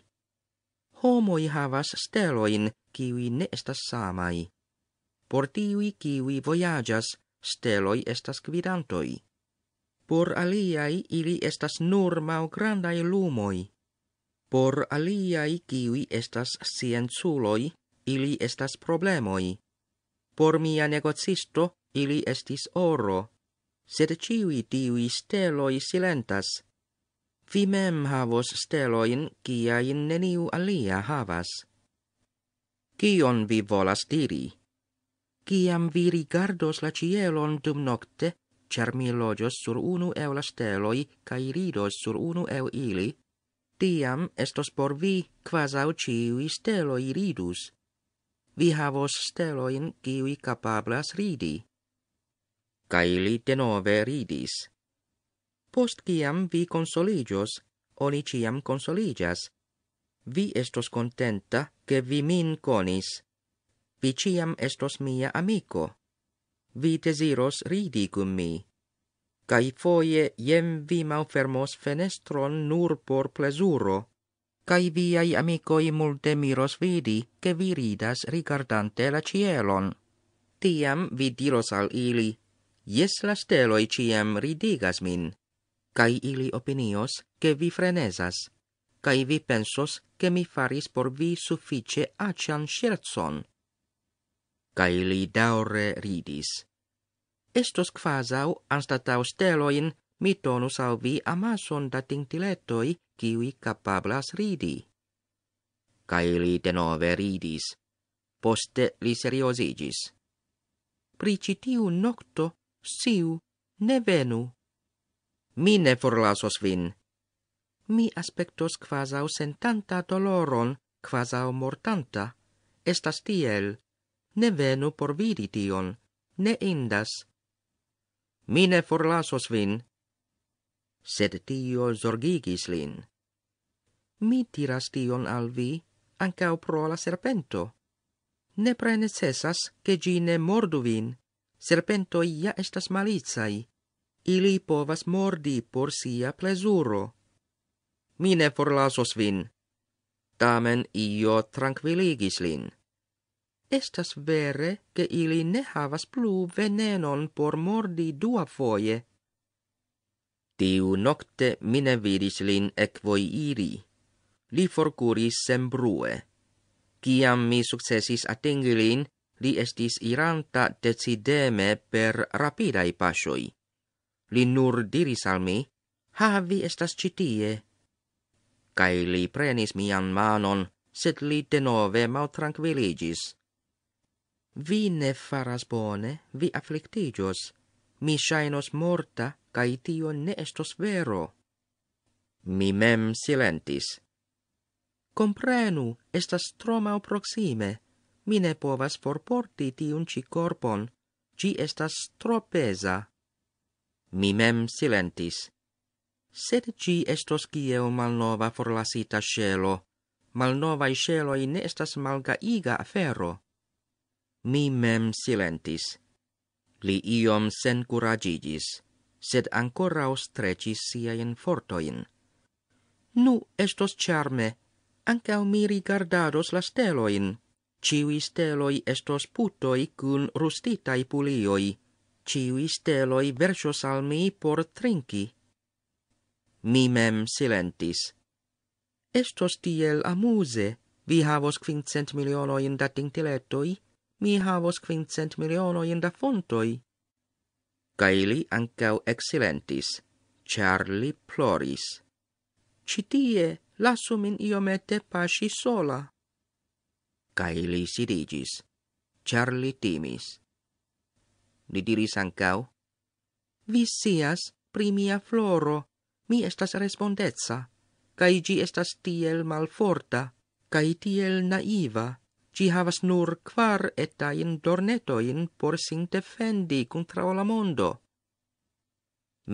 Homoi havas steloin, kiwi ne estas samai. Por tiui kiwi voyagas, steloi estas quidantoi. Por aliai ili estas nur mau grandai lumoi. Por aliai kiwi estas sienzuloi, ili estas problemoi. Por mia negocisto, ili estis oro, sed ciui tiui steloi silentas. Vi mem havos steloin, kiain neniu alia havas. Kion vi volas diri? Kiam vi rigardos la cielon dum nocte, char mi logios sur unu eu la steloi, cae ridos sur unu eu ili, tiam estos por vi quasau ciui steloi ridus vi havos steloin kiui capablas ridi. Caili denove ridis. Post ciam vi consoligios, oni ciam consoligias. Vi estos contenta, QUE vi min conis. Vi ciam estos mia amico. Vi desiros ridi cum mi. Cai foie jem vi MAUFERMOS fenestron nur por plesuro kai viai amicoi multe miros vidi, che vi ridas ricardante la cielon. Tiam vi diros al ili, jes la steloi ciem ridigas min, kai ili opinios, che vi frenesas, kai vi pensos, che mi faris por vi suffice acian scherzon. Kai li daure ridis. Estos quasau anstatau steloin mi donus al vi amason da tintiletoi, kiui capablas ridi. Cai li denove ridis. Poste li seriosigis. Pricitiu nocto, siu, ne venu. Mi ne forlasos vin. Mi aspectos quasau sentanta doloron, quasau mortanta. Estas tiel. Ne venu por vidi tion. Ne indas. Mi ne forlasos vin sed tio zorgigis lin. Mi tiras tion al vi, ancao pro la serpento. Ne pre necesas, che gi ne mordu vin, serpento ia estas malizai, ili povas mordi por sia plesuro. Mi ne forlasos vin, tamen io tranquilligis lin. Estas vere, che ili ne havas plu venenon por mordi dua foie, Tiu nocte mine vidis lin ecvoi iri. Li forcuris sem brue. Ciam mi successis atingi lin, li estis iranta decideme per rapidae pasoi. Li nur diris al mi, ha vi estas citie. Cai li prenis mian manon, sed li denove mal tranquilligis. Vi ne faras bone, vi afflictigios mi shainos morta, cae tio ne estos vero. Mi mem silentis. Comprenu, estas tromau proxime. Mi ne povas forporti tion ci corpon. Ci estas tropeza. Mi mem silentis. Sed ci estos cieo malnova forlasita scelo. Malnovai sceloi ne estas malga iga afero. Mi mem silentis li iom sen curagigis, sed ancora ostrecis siaen fortoin. Nu, estos charme, anca mi rigardados la steloin. Ciui steloi estos putoi cun rustitai pulioi. Ciui steloi versos al mii por trinki. Mi mem silentis. Estos tiel amuse, vi havos quincent milionoin datintiletoi? tiletoi? datintiletoi? mi havos quincent milionoi in da fontoi. Caeli ancau excellentis, charli ploris, citie lasu min iomete pasi sola. Caeli sidigis, charli timis. Li diris ancau, vi sias primia floro, mi estas respondetsa, cai gi estas tiel malforta, cai tiel naiva, Gi havas nur quar etain dornetoin por sin defendi contra la mondo.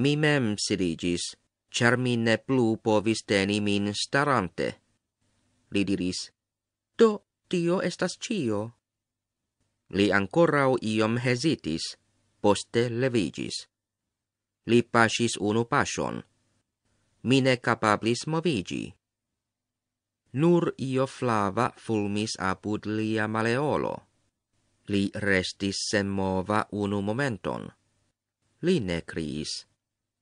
Mi mem sidigis, charmine mi ne plu povis teni min starante. Li diris, do tio estas cio. Li ancorau iom hesitis, poste levigis. Li pasis unu pasion. Mi ne capablis movigi nur io flava fulmis apud lia maleolo. Li restis semmova unu momenton. Li ne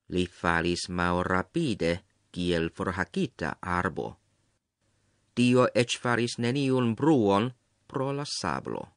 Li falis mau rapide, kiel forhakita arbo. Tio ecfaris neniun bruon pro la sablo.